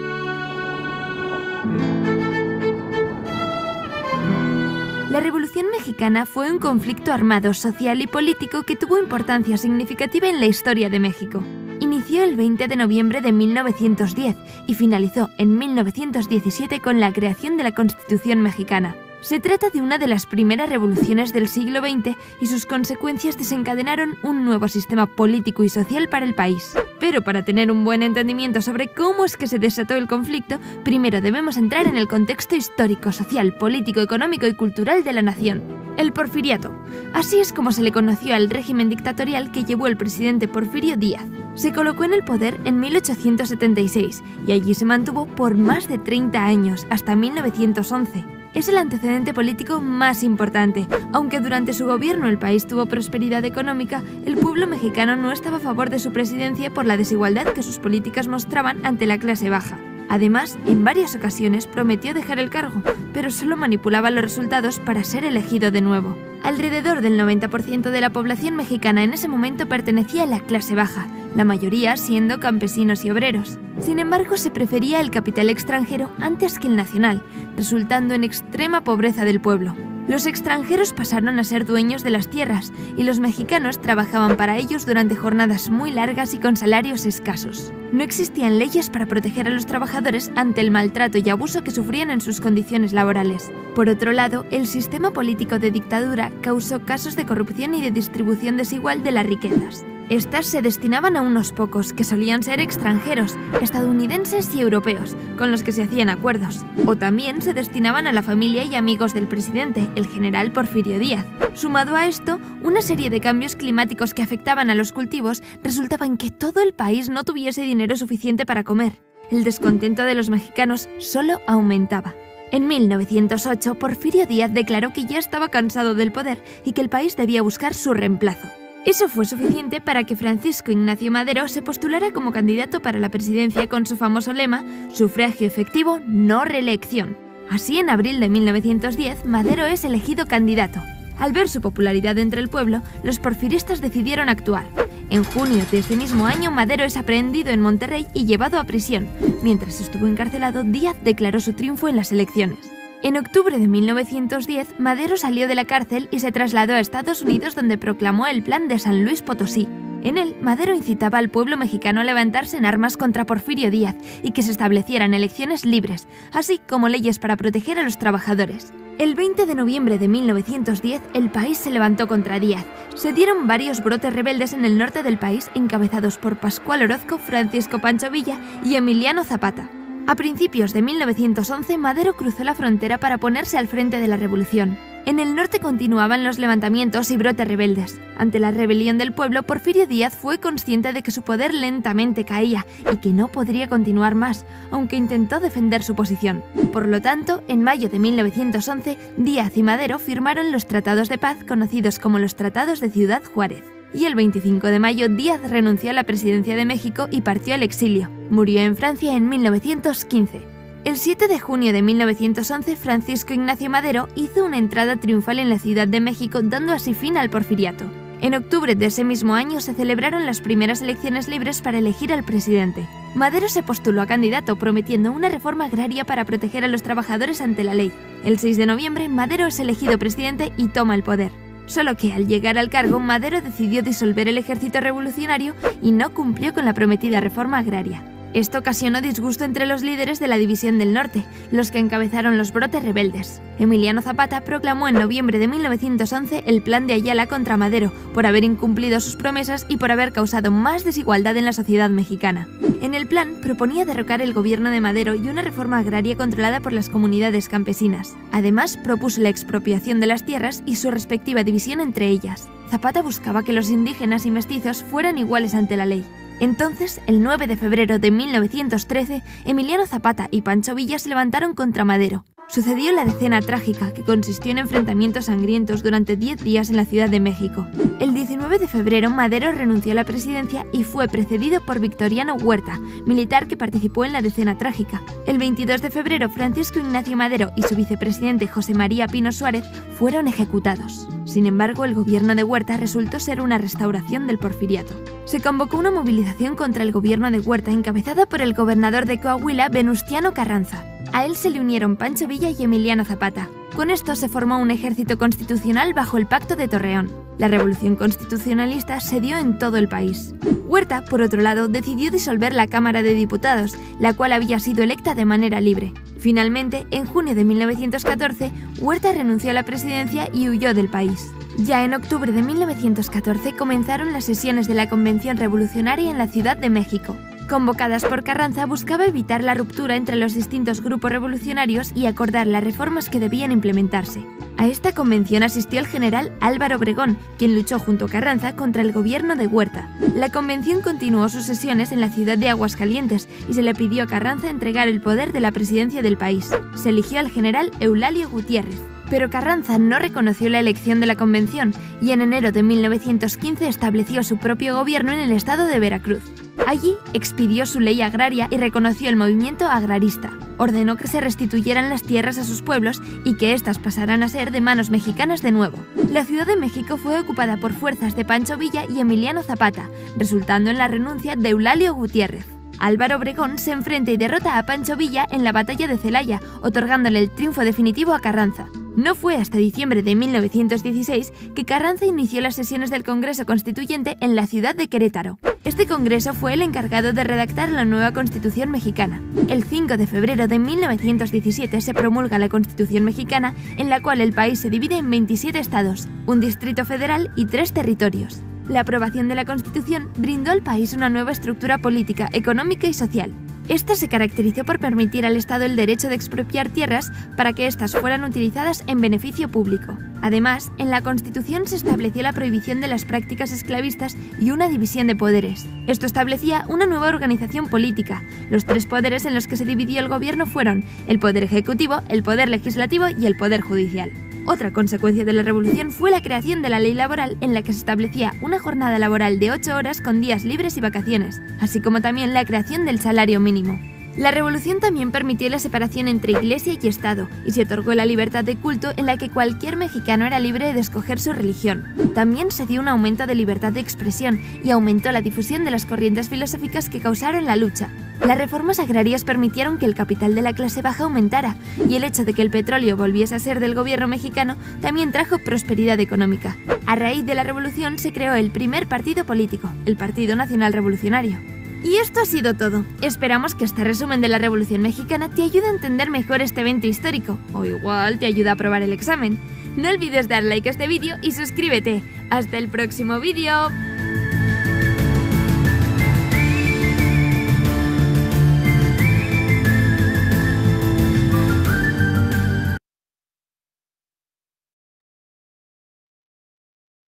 S5: La Revolución Mexicana fue un conflicto armado, social y político que tuvo importancia significativa en la historia de México. Inició el 20 de noviembre de 1910 y finalizó en 1917 con la creación de la Constitución mexicana. Se trata de una de las primeras revoluciones del siglo XX y sus consecuencias desencadenaron un nuevo sistema político y social para el país. Pero para tener un buen entendimiento sobre cómo es que se desató el conflicto, primero debemos entrar en el contexto histórico, social, político, económico y cultural de la nación. El porfiriato. Así es como se le conoció al régimen dictatorial que llevó el presidente Porfirio Díaz. Se colocó en el poder en 1876 y allí se mantuvo por más de 30 años, hasta 1911 es el antecedente político más importante. Aunque durante su gobierno el país tuvo prosperidad económica, el pueblo mexicano no estaba a favor de su presidencia por la desigualdad que sus políticas mostraban ante la clase baja. Además, en varias ocasiones prometió dejar el cargo, pero solo manipulaba los resultados para ser elegido de nuevo. Alrededor del 90% de la población mexicana en ese momento pertenecía a la clase baja, la mayoría siendo campesinos y obreros. Sin embargo, se prefería el capital extranjero antes que el nacional, resultando en extrema pobreza del pueblo. Los extranjeros pasaron a ser dueños de las tierras y los mexicanos trabajaban para ellos durante jornadas muy largas y con salarios escasos. No existían leyes para proteger a los trabajadores ante el maltrato y abuso que sufrían en sus condiciones laborales. Por otro lado, el sistema político de dictadura causó casos de corrupción y de distribución desigual de las riquezas. Estas se destinaban a unos pocos, que solían ser extranjeros, estadounidenses y europeos, con los que se hacían acuerdos. O también se destinaban a la familia y amigos del presidente, el general Porfirio Díaz. Sumado a esto, una serie de cambios climáticos que afectaban a los cultivos resultaba en que todo el país no tuviese dinero suficiente para comer. El descontento de los mexicanos solo aumentaba. En 1908, Porfirio Díaz declaró que ya estaba cansado del poder y que el país debía buscar su reemplazo. Eso fue suficiente para que Francisco Ignacio Madero se postulara como candidato para la presidencia con su famoso lema «Sufragio efectivo, no reelección». Así, en abril de 1910, Madero es elegido candidato. Al ver su popularidad entre el pueblo, los porfiristas decidieron actuar. En junio de ese mismo año, Madero es aprehendido en Monterrey y llevado a prisión. Mientras estuvo encarcelado, Díaz declaró su triunfo en las elecciones. En octubre de 1910, Madero salió de la cárcel y se trasladó a Estados Unidos donde proclamó el Plan de San Luis Potosí. En él, Madero incitaba al pueblo mexicano a levantarse en armas contra Porfirio Díaz y que se establecieran elecciones libres, así como leyes para proteger a los trabajadores. El 20 de noviembre de 1910, el país se levantó contra Díaz. Se dieron varios brotes rebeldes en el norte del país, encabezados por Pascual Orozco, Francisco Pancho Villa y Emiliano Zapata. A principios de 1911, Madero cruzó la frontera para ponerse al frente de la revolución. En el norte continuaban los levantamientos y brotes rebeldes. Ante la rebelión del pueblo, Porfirio Díaz fue consciente de que su poder lentamente caía y que no podría continuar más, aunque intentó defender su posición. Por lo tanto, en mayo de 1911, Díaz y Madero firmaron los tratados de paz conocidos como los Tratados de Ciudad Juárez. Y el 25 de mayo, Díaz renunció a la presidencia de México y partió al exilio. Murió en Francia en 1915. El 7 de junio de 1911, Francisco Ignacio Madero hizo una entrada triunfal en la Ciudad de México, dando así fin al porfiriato. En octubre de ese mismo año se celebraron las primeras elecciones libres para elegir al presidente. Madero se postuló a candidato prometiendo una reforma agraria para proteger a los trabajadores ante la ley. El 6 de noviembre, Madero es elegido presidente y toma el poder. Solo que al llegar al cargo, Madero decidió disolver el ejército revolucionario y no cumplió con la prometida reforma agraria. Esto ocasionó disgusto entre los líderes de la División del Norte, los que encabezaron los brotes rebeldes. Emiliano Zapata proclamó en noviembre de 1911 el plan de Ayala contra Madero por haber incumplido sus promesas y por haber causado más desigualdad en la sociedad mexicana. En el plan proponía derrocar el gobierno de Madero y una reforma agraria controlada por las comunidades campesinas. Además, propuso la expropiación de las tierras y su respectiva división entre ellas. Zapata buscaba que los indígenas y mestizos fueran iguales ante la ley. Entonces, el 9 de febrero de 1913, Emiliano Zapata y Pancho Villa se levantaron contra Madero, sucedió la decena trágica que consistió en enfrentamientos sangrientos durante 10 días en la Ciudad de México. El 19 de febrero Madero renunció a la presidencia y fue precedido por Victoriano Huerta, militar que participó en la decena trágica. El 22 de febrero Francisco Ignacio Madero y su vicepresidente José María Pino Suárez fueron ejecutados. Sin embargo, el gobierno de Huerta resultó ser una restauración del porfiriato. Se convocó una movilización contra el gobierno de Huerta encabezada por el gobernador de Coahuila, Venustiano Carranza. A él se le unieron Pancho Villa y Emiliano Zapata. Con esto se formó un ejército constitucional bajo el Pacto de Torreón. La revolución constitucionalista se dio en todo el país. Huerta, por otro lado, decidió disolver la Cámara de Diputados, la cual había sido electa de manera libre. Finalmente, en junio de 1914, Huerta renunció a la presidencia y huyó del país. Ya en octubre de 1914 comenzaron las sesiones de la Convención Revolucionaria en la Ciudad de México convocadas por Carranza, buscaba evitar la ruptura entre los distintos grupos revolucionarios y acordar las reformas que debían implementarse. A esta convención asistió el general Álvaro Obregón, quien luchó junto a Carranza contra el gobierno de Huerta. La convención continuó sus sesiones en la ciudad de Aguascalientes y se le pidió a Carranza entregar el poder de la presidencia del país. Se eligió al general Eulalio Gutiérrez. Pero Carranza no reconoció la elección de la Convención y en enero de 1915 estableció su propio gobierno en el estado de Veracruz. Allí expidió su ley agraria y reconoció el movimiento agrarista. Ordenó que se restituyeran las tierras a sus pueblos y que éstas pasaran a ser de manos mexicanas de nuevo. La Ciudad de México fue ocupada por fuerzas de Pancho Villa y Emiliano Zapata, resultando en la renuncia de Eulalio Gutiérrez. Álvaro Obregón se enfrenta y derrota a Pancho Villa en la batalla de Celaya, otorgándole el triunfo definitivo a Carranza. No fue hasta diciembre de 1916 que Carranza inició las sesiones del Congreso Constituyente en la ciudad de Querétaro. Este Congreso fue el encargado de redactar la nueva Constitución mexicana. El 5 de febrero de 1917 se promulga la Constitución mexicana en la cual el país se divide en 27 estados, un distrito federal y tres territorios. La aprobación de la Constitución brindó al país una nueva estructura política, económica y social. Esta se caracterizó por permitir al Estado el derecho de expropiar tierras para que éstas fueran utilizadas en beneficio público. Además, en la Constitución se estableció la prohibición de las prácticas esclavistas y una división de poderes. Esto establecía una nueva organización política. Los tres poderes en los que se dividió el gobierno fueron el Poder Ejecutivo, el Poder Legislativo y el Poder Judicial. Otra consecuencia de la revolución fue la creación de la ley laboral en la que se establecía una jornada laboral de 8 horas con días libres y vacaciones, así como también la creación del salario mínimo. La revolución también permitió la separación entre iglesia y Estado y se otorgó la libertad de culto en la que cualquier mexicano era libre de escoger su religión. También se dio un aumento de libertad de expresión y aumentó la difusión de las corrientes filosóficas que causaron la lucha. Las reformas agrarias permitieron que el capital de la clase baja aumentara y el hecho de que el petróleo volviese a ser del gobierno mexicano también trajo prosperidad económica. A raíz de la revolución se creó el primer partido político, el Partido Nacional Revolucionario. Y esto ha sido todo. Esperamos que este resumen de la Revolución Mexicana te ayude a entender mejor este evento histórico, o igual te ayude a aprobar el examen. No olvides dar like a este vídeo y suscríbete. ¡Hasta el próximo vídeo!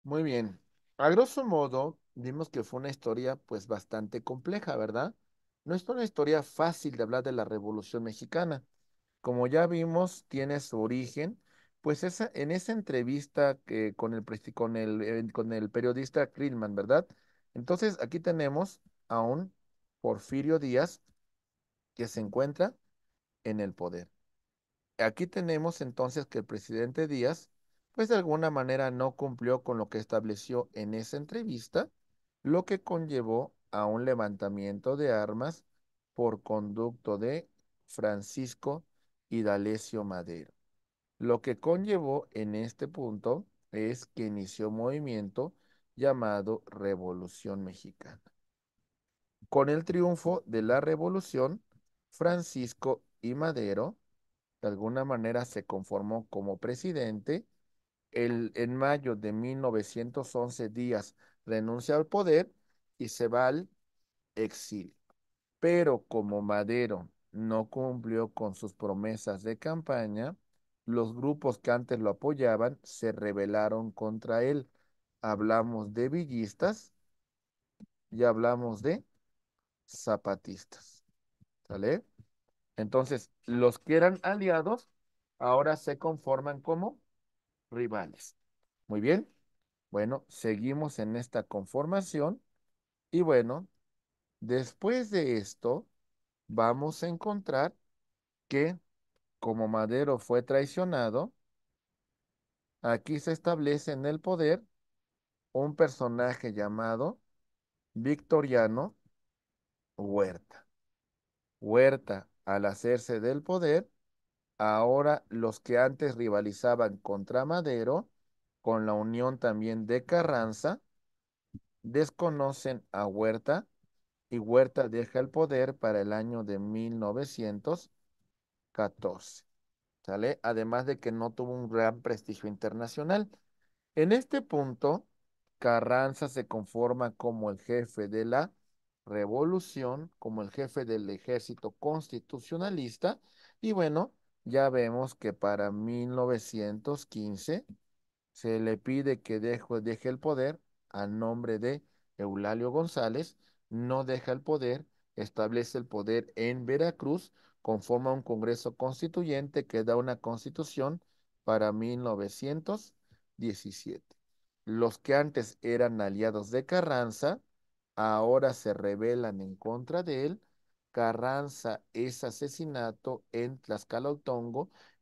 S1: Muy bien. A grosso modo, vimos que fue una historia pues bastante compleja, ¿verdad? No es una historia fácil de hablar de la Revolución Mexicana. Como ya vimos, tiene su origen, pues esa, en esa entrevista que, con, el, con, eh, con el periodista Krillman, ¿verdad? Entonces aquí tenemos a un Porfirio Díaz que se encuentra en el poder. Aquí tenemos entonces que el presidente Díaz, pues de alguna manera no cumplió con lo que estableció en esa entrevista lo que conllevó a un levantamiento de armas por conducto de Francisco D'Alessio Madero. Lo que conllevó en este punto es que inició un movimiento llamado Revolución Mexicana. Con el triunfo de la revolución, Francisco y Madero de alguna manera se conformó como presidente. en mayo de 1911, días renuncia al poder y se va al exilio. Pero como Madero no cumplió con sus promesas de campaña, los grupos que antes lo apoyaban se rebelaron contra él. Hablamos de villistas y hablamos de zapatistas. ¿Sale? Entonces, los que eran aliados ahora se conforman como rivales. Muy bien. Bueno, seguimos en esta conformación y bueno, después de esto vamos a encontrar que como Madero fue traicionado, aquí se establece en el poder un personaje llamado Victoriano Huerta. Huerta, al hacerse del poder, ahora los que antes rivalizaban contra Madero, con la unión también de Carranza, desconocen a Huerta y Huerta deja el poder para el año de 1914. ¿Sale? Además de que no tuvo un gran prestigio internacional. En este punto, Carranza se conforma como el jefe de la revolución, como el jefe del ejército constitucionalista, y bueno, ya vemos que para 1915 se le pide que deje el poder a nombre de Eulalio González, no deja el poder, establece el poder en Veracruz, conforma un Congreso Constituyente que da una constitución para 1917. Los que antes eran aliados de Carranza, ahora se rebelan en contra de él. Carranza es asesinato en Tlaxcala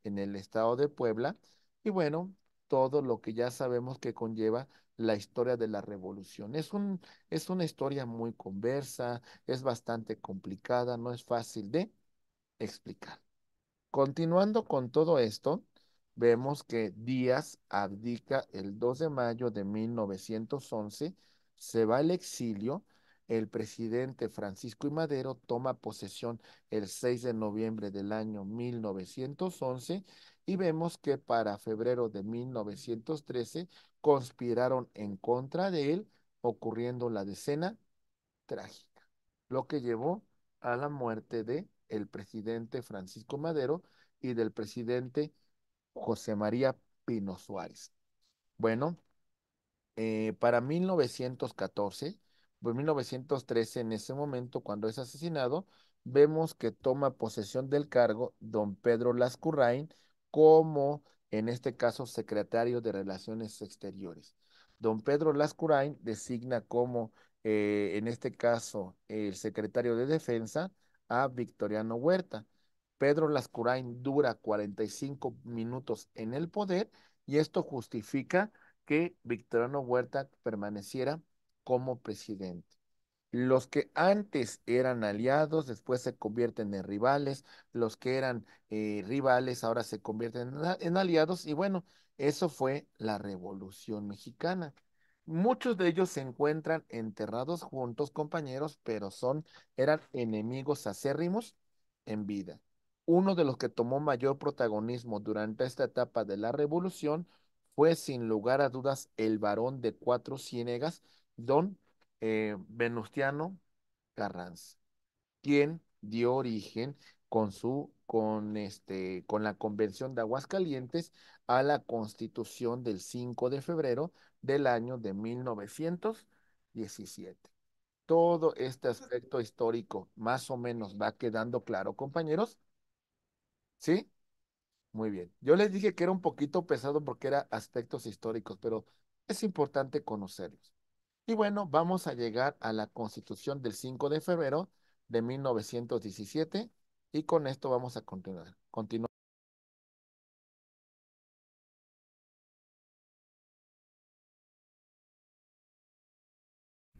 S1: en el estado de Puebla. Y bueno, todo lo que ya sabemos que conlleva la historia de la revolución. Es, es una historia muy conversa, es bastante complicada, no es fácil de explicar. Continuando con todo esto, vemos que Díaz abdica el 2 de mayo de 1911, se va al exilio el presidente Francisco I. Madero toma posesión el 6 de noviembre del año 1911 y vemos que para febrero de 1913 conspiraron en contra de él, ocurriendo la decena trágica, lo que llevó a la muerte de el presidente Francisco Madero y del presidente José María Pino Suárez. Bueno, eh, para 1914 pues 1913, en ese momento cuando es asesinado, vemos que toma posesión del cargo don Pedro Lascurain como, en este caso, secretario de Relaciones Exteriores. Don Pedro Lascurain designa como, eh, en este caso, el secretario de Defensa a Victoriano Huerta. Pedro Lascurain dura 45 minutos en el poder y esto justifica que Victoriano Huerta permaneciera como presidente. Los que antes eran aliados, después se convierten en rivales, los que eran eh, rivales ahora se convierten en, aliados y bueno, eso fue la Revolución Mexicana. Muchos de ellos se encuentran enterrados juntos, compañeros, pero son, eran enemigos acérrimos en vida. Uno de los que tomó mayor protagonismo durante esta etapa de la revolución fue sin lugar a dudas el varón de cuatro ciénegas, don eh, Venustiano Carranza, quien dio origen con su con este con la Convención de Aguascalientes a la Constitución del 5 de febrero del año de 1917. Todo este aspecto histórico más o menos va quedando claro, compañeros. ¿Sí? Muy bien. Yo les dije que era un poquito pesado porque era aspectos históricos, pero es importante conocerlos. Y bueno, vamos a llegar a la constitución del 5 de febrero de 1917 y con esto vamos a continuar. Continu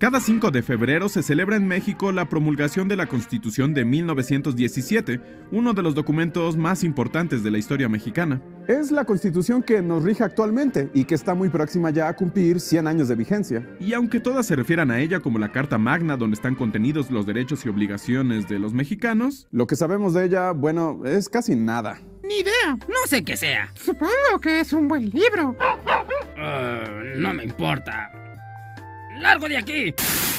S1: Cada 5 de febrero se celebra en México la
S6: promulgación de la Constitución de 1917, uno de los documentos más importantes de la historia mexicana. Es la constitución que nos rige actualmente y que está muy próxima ya a cumplir 100 años de vigencia. Y aunque todas se refieran a ella como la Carta Magna donde están contenidos los derechos y obligaciones de los mexicanos, lo que sabemos de ella, bueno, es casi nada. Ni
S4: idea, no sé qué sea. Supongo
S6: que es un buen libro. Ah, no me
S4: importa largo de aquí.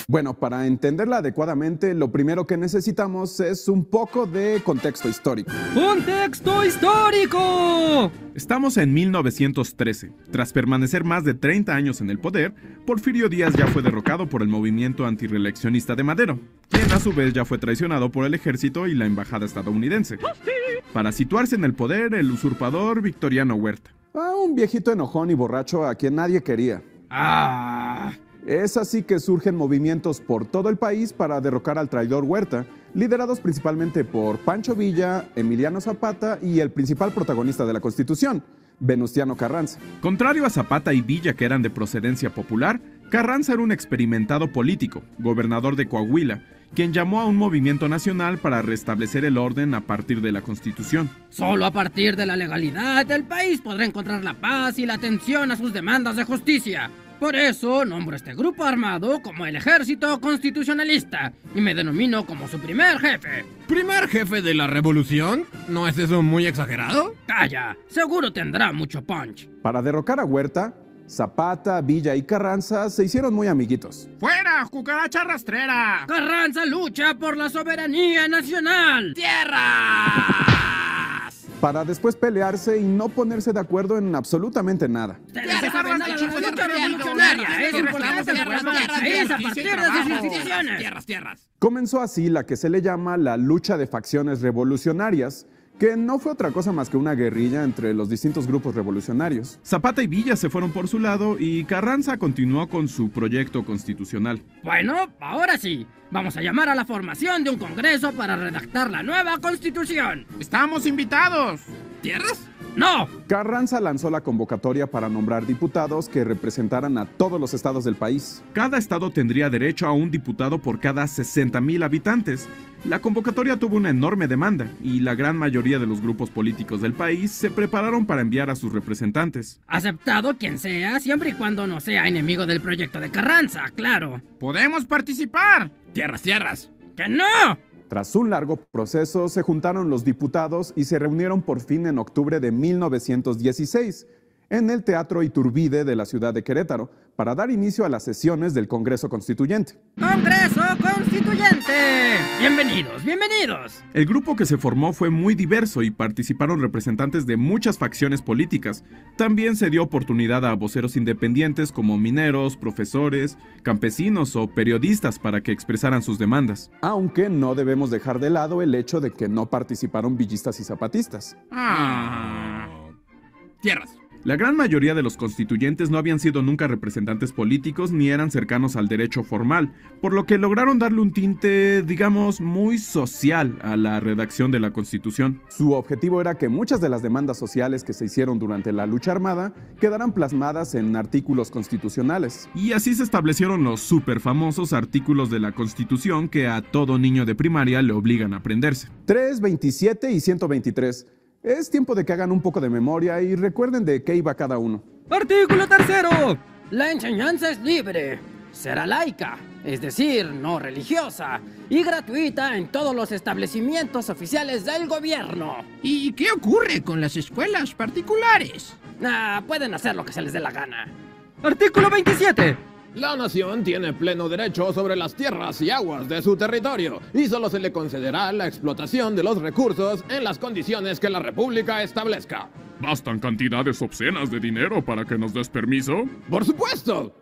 S6: Bueno, para entenderla adecuadamente, lo primero que necesitamos es un poco de contexto histórico. ¡Contexto histórico! Estamos en 1913. Tras permanecer más de 30 años en el poder, Porfirio Díaz ya fue derrocado por el movimiento antirreleccionista de Madero, quien a su vez ya fue traicionado por el ejército y la embajada estadounidense. ¡Ah, para situarse en el poder, el usurpador Victoriano Huerta. a ah, un viejito enojón y borracho a quien nadie quería. Ah. Es así que surgen movimientos por todo el país para derrocar al traidor Huerta, liderados principalmente por Pancho Villa, Emiliano Zapata y el principal protagonista de la Constitución, Venustiano Carranza. Contrario a Zapata y Villa, que eran de procedencia popular, Carranza era un experimentado político, gobernador de Coahuila, quien llamó a un movimiento nacional para restablecer el orden a partir de la Constitución. Solo a partir
S4: de la legalidad, del país podrá encontrar la paz y la atención a sus demandas de justicia. Por eso nombro este grupo armado como el Ejército Constitucionalista y me denomino como su primer jefe.
S2: ¿Primer
S1: jefe de la revolución? ¿No es eso muy exagerado?
S4: Calla, seguro tendrá mucho punch.
S6: Para derrocar a Huerta, Zapata, Villa y Carranza se hicieron muy amiguitos.
S4: ¡Fuera, cucaracha rastrera! Carranza lucha por la soberanía nacional. ¡Tierra!
S6: para después pelearse y no ponerse de acuerdo en absolutamente nada. Comenzó así la que se le llama la lucha de facciones revolucionarias, que no fue otra cosa más que una guerrilla entre los distintos grupos revolucionarios. Zapata y Villa se fueron por su lado y Carranza continuó con su proyecto constitucional. Bueno,
S4: ahora sí, vamos a llamar a la formación de un congreso para redactar la nueva constitución. ¡Estamos invitados!
S6: ¿Tierras? ¡No! Carranza lanzó la convocatoria para nombrar diputados que representaran a todos los estados del país. Cada estado tendría derecho a un diputado por cada 60.000 habitantes. La convocatoria tuvo una enorme demanda y la gran mayoría de los grupos políticos del país se prepararon para enviar a sus representantes.
S4: Aceptado quien sea, siempre y cuando no sea enemigo del proyecto de Carranza, claro. ¡Podemos participar! ¡Tierras, tierras! ¡Que no!
S6: Tras un largo proceso, se juntaron los diputados y se reunieron por fin en octubre de 1916 en el Teatro Iturbide de la ciudad de Querétaro para dar inicio a las sesiones del Congreso Constituyente.
S4: ¡Congreso Constituyente! Bienvenidos, bienvenidos.
S6: El grupo que se formó fue muy diverso y participaron representantes de muchas facciones políticas. También se dio oportunidad a voceros independientes como mineros, profesores, campesinos o periodistas para que expresaran sus demandas. Aunque no debemos dejar de lado el hecho de que no participaron villistas y zapatistas. Ah. tierras. La gran mayoría de los constituyentes no habían sido nunca representantes políticos ni eran cercanos al derecho formal, por lo que lograron darle un tinte, digamos, muy social a la redacción de la Constitución. Su objetivo era que muchas de las demandas sociales que se hicieron durante la lucha armada quedaran plasmadas en artículos constitucionales. Y así se establecieron los super famosos artículos de la Constitución que a todo niño de primaria le obligan a aprenderse. 3, 27 y 123 es tiempo de que hagan un poco de memoria y recuerden de qué iba cada uno.
S4: Artículo tercero. La enseñanza es libre. Será laica, es decir, no religiosa, y gratuita en todos los establecimientos oficiales del gobierno. ¿Y qué ocurre con las escuelas particulares? Ah, pueden hacer lo que se les dé la gana. Artículo
S1: 27. La nación tiene pleno derecho sobre las tierras y aguas de su territorio y solo se le concederá la explotación de los recursos en las condiciones que la República establezca.
S6: ¿Bastan cantidades obscenas de dinero para que nos des permiso? ¡Por supuesto!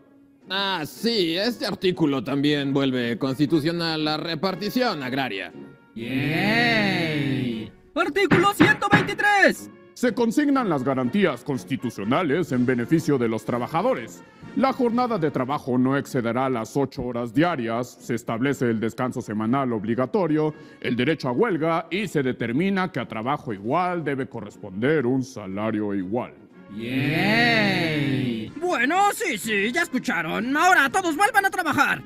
S1: Ah, sí, este artículo también vuelve constitucional la repartición agraria. ¡Yay! ¡Artículo 123!
S6: se consignan las garantías constitucionales en beneficio de los trabajadores. La jornada de trabajo no excederá las ocho horas diarias, se establece el descanso semanal obligatorio, el derecho a huelga y se determina que a trabajo igual debe corresponder un salario igual.
S4: ¡Yay! Bueno, sí, sí, ya escucharon. Ahora todos vuelvan a trabajar.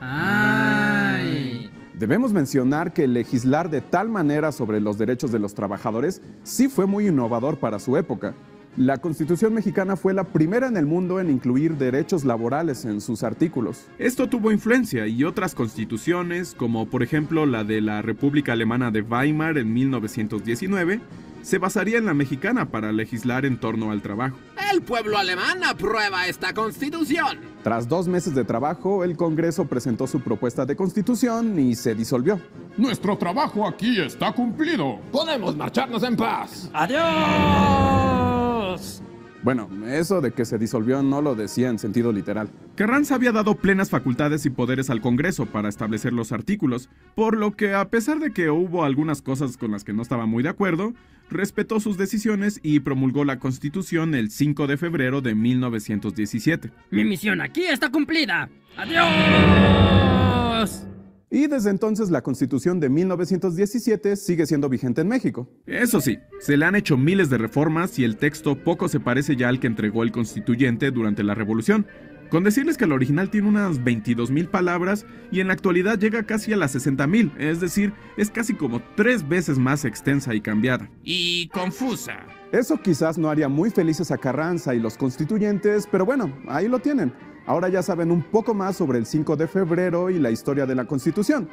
S6: ¡Ay! Debemos mencionar que legislar de tal manera sobre los derechos de los trabajadores sí fue muy innovador para su época. La Constitución mexicana fue la primera en el mundo en incluir derechos laborales en sus artículos. Esto tuvo influencia y otras constituciones, como por ejemplo la de la República Alemana de Weimar en 1919, se basaría en la mexicana para legislar en torno al trabajo.
S1: El pueblo alemán aprueba esta constitución.
S6: Tras dos meses de trabajo, el Congreso presentó su propuesta de constitución y se disolvió. Nuestro trabajo aquí está cumplido. Podemos marcharnos en paz. Adiós. Bueno, eso de que se disolvió no lo decía en sentido literal. Carranza había dado plenas facultades y poderes al Congreso para establecer los artículos, por lo que a pesar de que hubo algunas cosas con las que no estaba muy de acuerdo, respetó sus decisiones y promulgó la Constitución el 5 de febrero de 1917. Mi misión
S4: aquí está cumplida. ¡Adiós!
S6: Y desde entonces la constitución de 1917 sigue siendo vigente en México. Eso sí, se le han hecho miles de reformas y el texto poco se parece ya al que entregó el constituyente durante la revolución. Con decirles que el original tiene unas 22.000 palabras y en la actualidad llega casi a las 60.000, es decir, es casi como tres veces más extensa y cambiada. Y confusa. Eso quizás no haría muy felices a Carranza y los constituyentes, pero bueno, ahí lo tienen. Ahora ya saben un poco más sobre el 5 de febrero y la historia de la Constitución.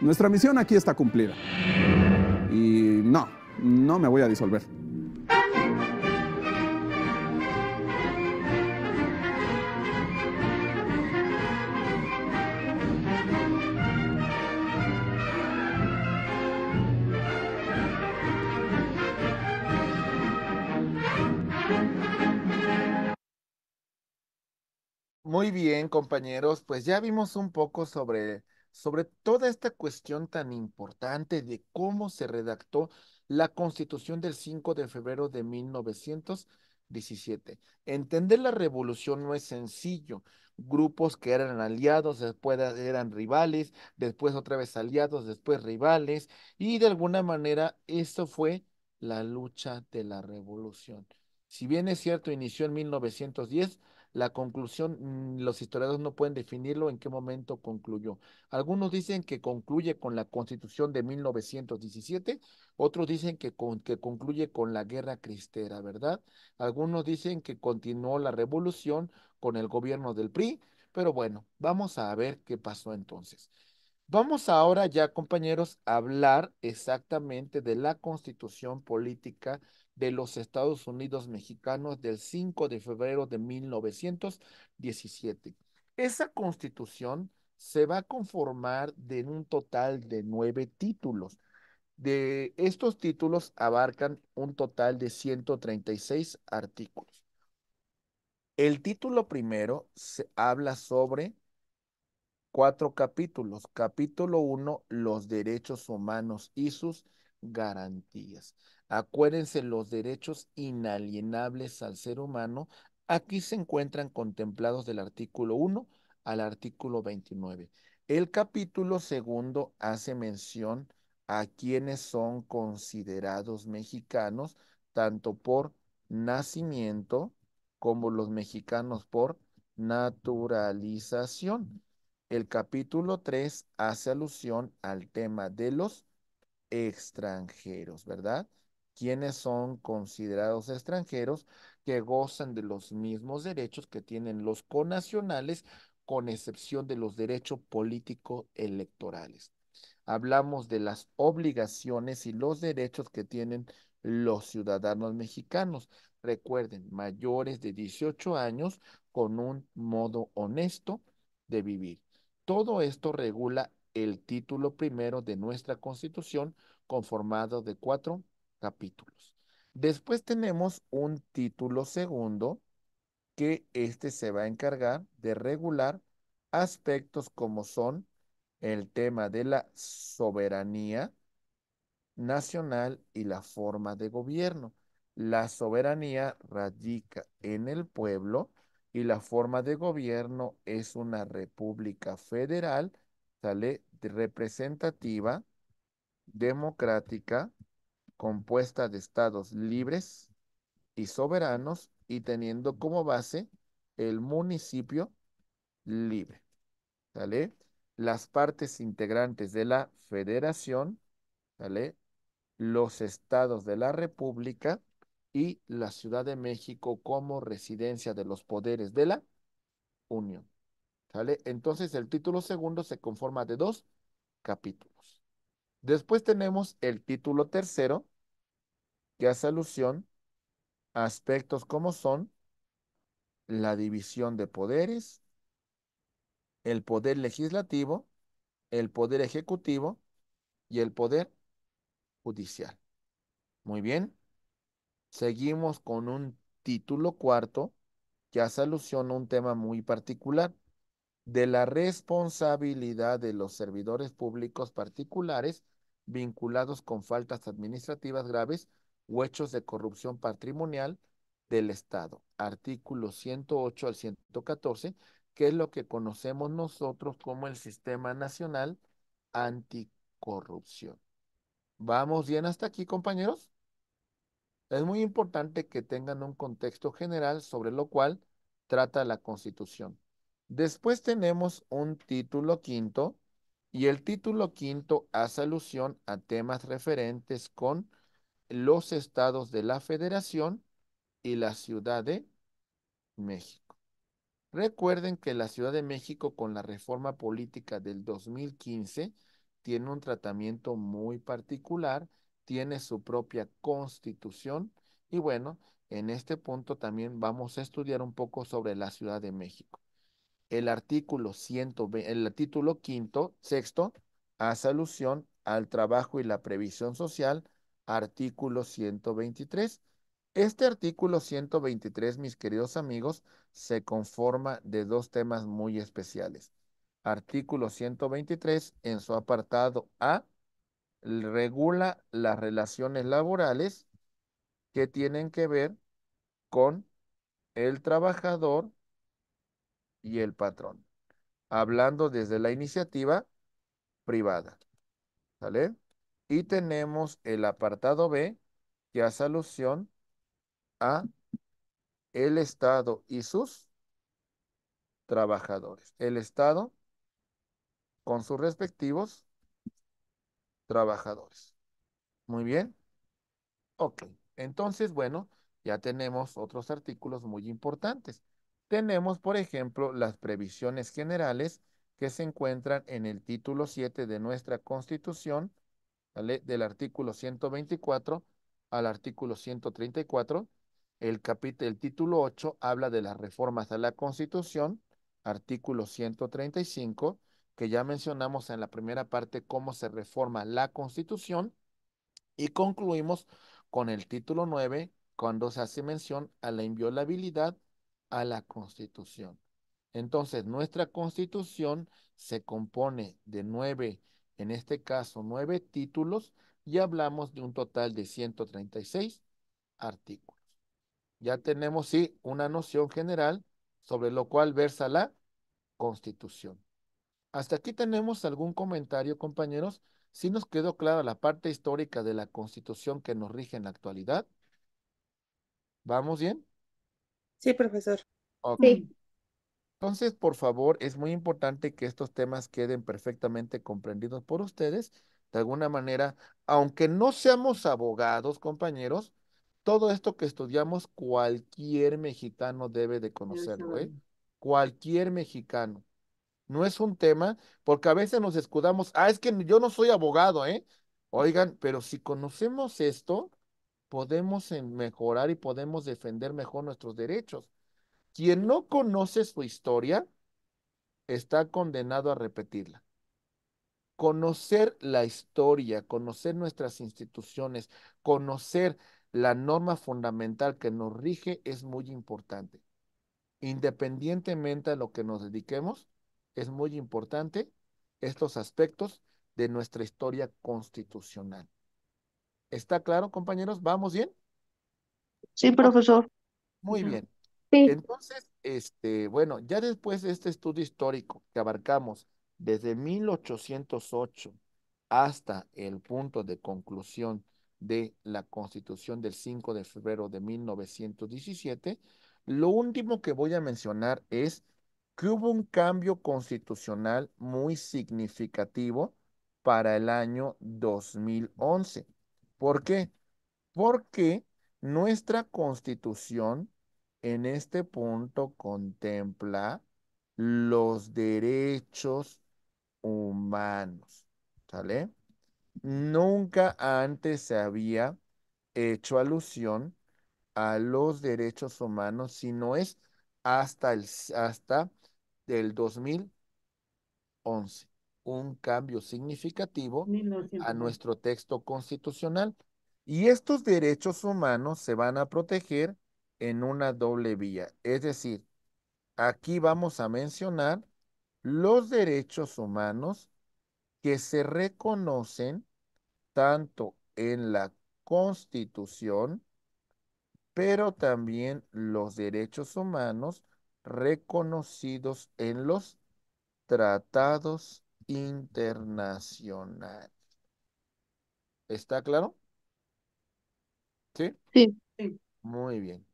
S6: Nuestra misión aquí está cumplida. Y no, no me voy a disolver.
S1: Muy bien, compañeros, pues ya vimos un poco sobre, sobre toda esta cuestión tan importante de cómo se redactó la Constitución del 5 de febrero de 1917. Entender la revolución no es sencillo. Grupos que eran aliados, después eran rivales, después otra vez aliados, después rivales, y de alguna manera eso fue la lucha de la revolución. Si bien es cierto, inició en 1910, la conclusión, mm, los historiadores no pueden definirlo en qué momento concluyó. Algunos dicen que concluye con la constitución de 1917, otros dicen que, que concluye con la guerra cristera, ¿verdad? Algunos dicen que continuó la revolución con el gobierno del PRI, pero bueno, vamos a ver qué pasó entonces. Vamos ahora ya, compañeros, a hablar exactamente de la constitución política de los Estados Unidos mexicanos del 5 de febrero de 1917. Esa constitución se va a conformar de un total de nueve títulos. De estos títulos abarcan un total de 136 artículos. El título primero se habla sobre cuatro capítulos. Capítulo uno, los derechos humanos y sus garantías. Acuérdense los derechos inalienables al ser humano. Aquí se encuentran contemplados del artículo 1 al artículo 29. El capítulo segundo hace mención a quienes son considerados mexicanos, tanto por nacimiento como los mexicanos por naturalización. El capítulo 3 hace alusión al tema de los extranjeros, ¿verdad? quienes son considerados extranjeros que gozan de los mismos derechos que tienen los conacionales, con excepción de los derechos políticos electorales. Hablamos de las obligaciones y los derechos que tienen los ciudadanos mexicanos. Recuerden, mayores de 18 años con un modo honesto de vivir. Todo esto regula el título primero de nuestra constitución conformado de cuatro capítulos. Después tenemos un título segundo que este se va a encargar de regular aspectos como son el tema de la soberanía nacional y la forma de gobierno. La soberanía radica en el pueblo y la forma de gobierno es una república federal, sale representativa, democrática, compuesta de estados libres y soberanos y teniendo como base el municipio libre. ¿Sale? Las partes integrantes de la federación, ¿sale? Los estados de la república y la Ciudad de México como residencia de los poderes de la Unión. ¿Sale? Entonces el título segundo se conforma de dos capítulos. Después tenemos el título tercero, que hace alusión a aspectos como son la división de poderes, el poder legislativo, el poder ejecutivo y el poder judicial. Muy bien. Seguimos con un título cuarto que hace alusión a un tema muy particular de la responsabilidad de los servidores públicos particulares vinculados con faltas administrativas graves o hechos de corrupción patrimonial del Estado. Artículo 108 al 114, que es lo que conocemos nosotros como el Sistema Nacional Anticorrupción. ¿Vamos bien hasta aquí, compañeros? Es muy importante que tengan un contexto general sobre lo cual trata la Constitución. Después tenemos un título quinto, y el título quinto hace alusión a temas referentes con los estados de la federación y la Ciudad de México. Recuerden que la Ciudad de México con la reforma política del 2015 tiene un tratamiento muy particular, tiene su propia constitución y bueno, en este punto también vamos a estudiar un poco sobre la Ciudad de México el artículo 120, el título quinto, sexto, hace alusión al trabajo y la previsión social, artículo 123. Este artículo 123, mis queridos amigos, se conforma de dos temas muy especiales. Artículo 123, en su apartado A, regula las relaciones laborales que tienen que ver con el trabajador y el patrón, hablando desde la iniciativa privada. ¿Sale? Y tenemos el apartado B que hace alusión a el Estado y sus trabajadores. El Estado con sus respectivos trabajadores. Muy bien. Ok. Entonces, bueno, ya tenemos otros artículos muy importantes tenemos, por ejemplo, las previsiones generales que se encuentran en el título 7 de nuestra Constitución, del artículo 124 al artículo 134. El, el título 8 habla de las reformas a la Constitución, artículo 135, que ya mencionamos en la primera parte cómo se reforma la Constitución, y concluimos con el título 9, cuando se hace mención a la inviolabilidad a la Constitución. Entonces, nuestra Constitución se compone de nueve, en este caso, nueve títulos y hablamos de un total de 136 artículos. Ya tenemos, sí, una noción general sobre lo cual versa la Constitución. Hasta aquí tenemos algún comentario, compañeros. Si nos quedó clara la parte histórica de la Constitución que nos rige en la actualidad. ¿Vamos bien? Sí, profesor. Ok. Entonces, por favor, es muy importante que estos temas queden perfectamente comprendidos por ustedes. De alguna manera, aunque no seamos abogados, compañeros, todo esto que estudiamos, cualquier mexicano debe de conocerlo, ¿eh? Cualquier mexicano. No es un tema, porque a veces nos escudamos, ah, es que yo no soy abogado, ¿eh? Oigan, pero si conocemos esto, podemos mejorar y podemos defender mejor nuestros derechos. Quien no conoce su historia está condenado a repetirla. Conocer la historia, conocer nuestras instituciones, conocer la norma fundamental que nos rige es muy importante. Independientemente a lo que nos dediquemos, es muy importante estos aspectos de nuestra historia constitucional. ¿Está claro, compañeros? ¿Vamos bien?
S5: Sí, profesor.
S1: Muy bien. Entonces, este, bueno, ya después de este estudio histórico que abarcamos desde 1808 hasta el punto de conclusión de la Constitución del 5 de febrero de 1917, lo último que voy a mencionar es que hubo un cambio constitucional muy significativo para el año 2011. ¿Por qué? Porque nuestra constitución en este punto contempla los derechos humanos. ¿Sale? Nunca antes se había hecho alusión a los derechos humanos, sino es hasta el, hasta del 2011 un cambio significativo a nuestro texto constitucional. Y estos derechos humanos se van a proteger en una doble vía. Es decir, aquí vamos a mencionar los derechos humanos que se reconocen tanto en la Constitución, pero también los derechos humanos reconocidos en los tratados internacional. ¿Está claro? ¿Sí? Sí. Muy bien.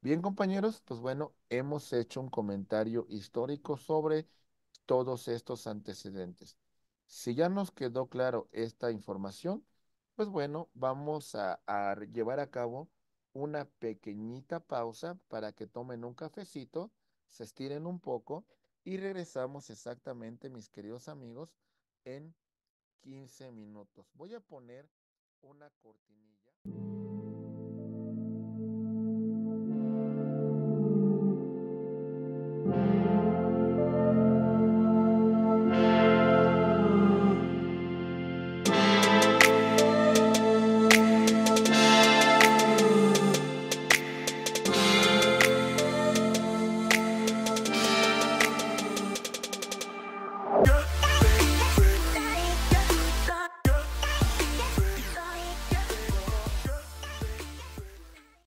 S1: Bien, compañeros, pues bueno, hemos hecho un comentario histórico sobre todos estos antecedentes. Si ya nos quedó claro esta información, pues bueno, vamos a, a llevar a cabo una pequeñita pausa para que tomen un cafecito, se estiren un poco y regresamos exactamente, mis queridos amigos, en 15 minutos. Voy a poner una cortinilla.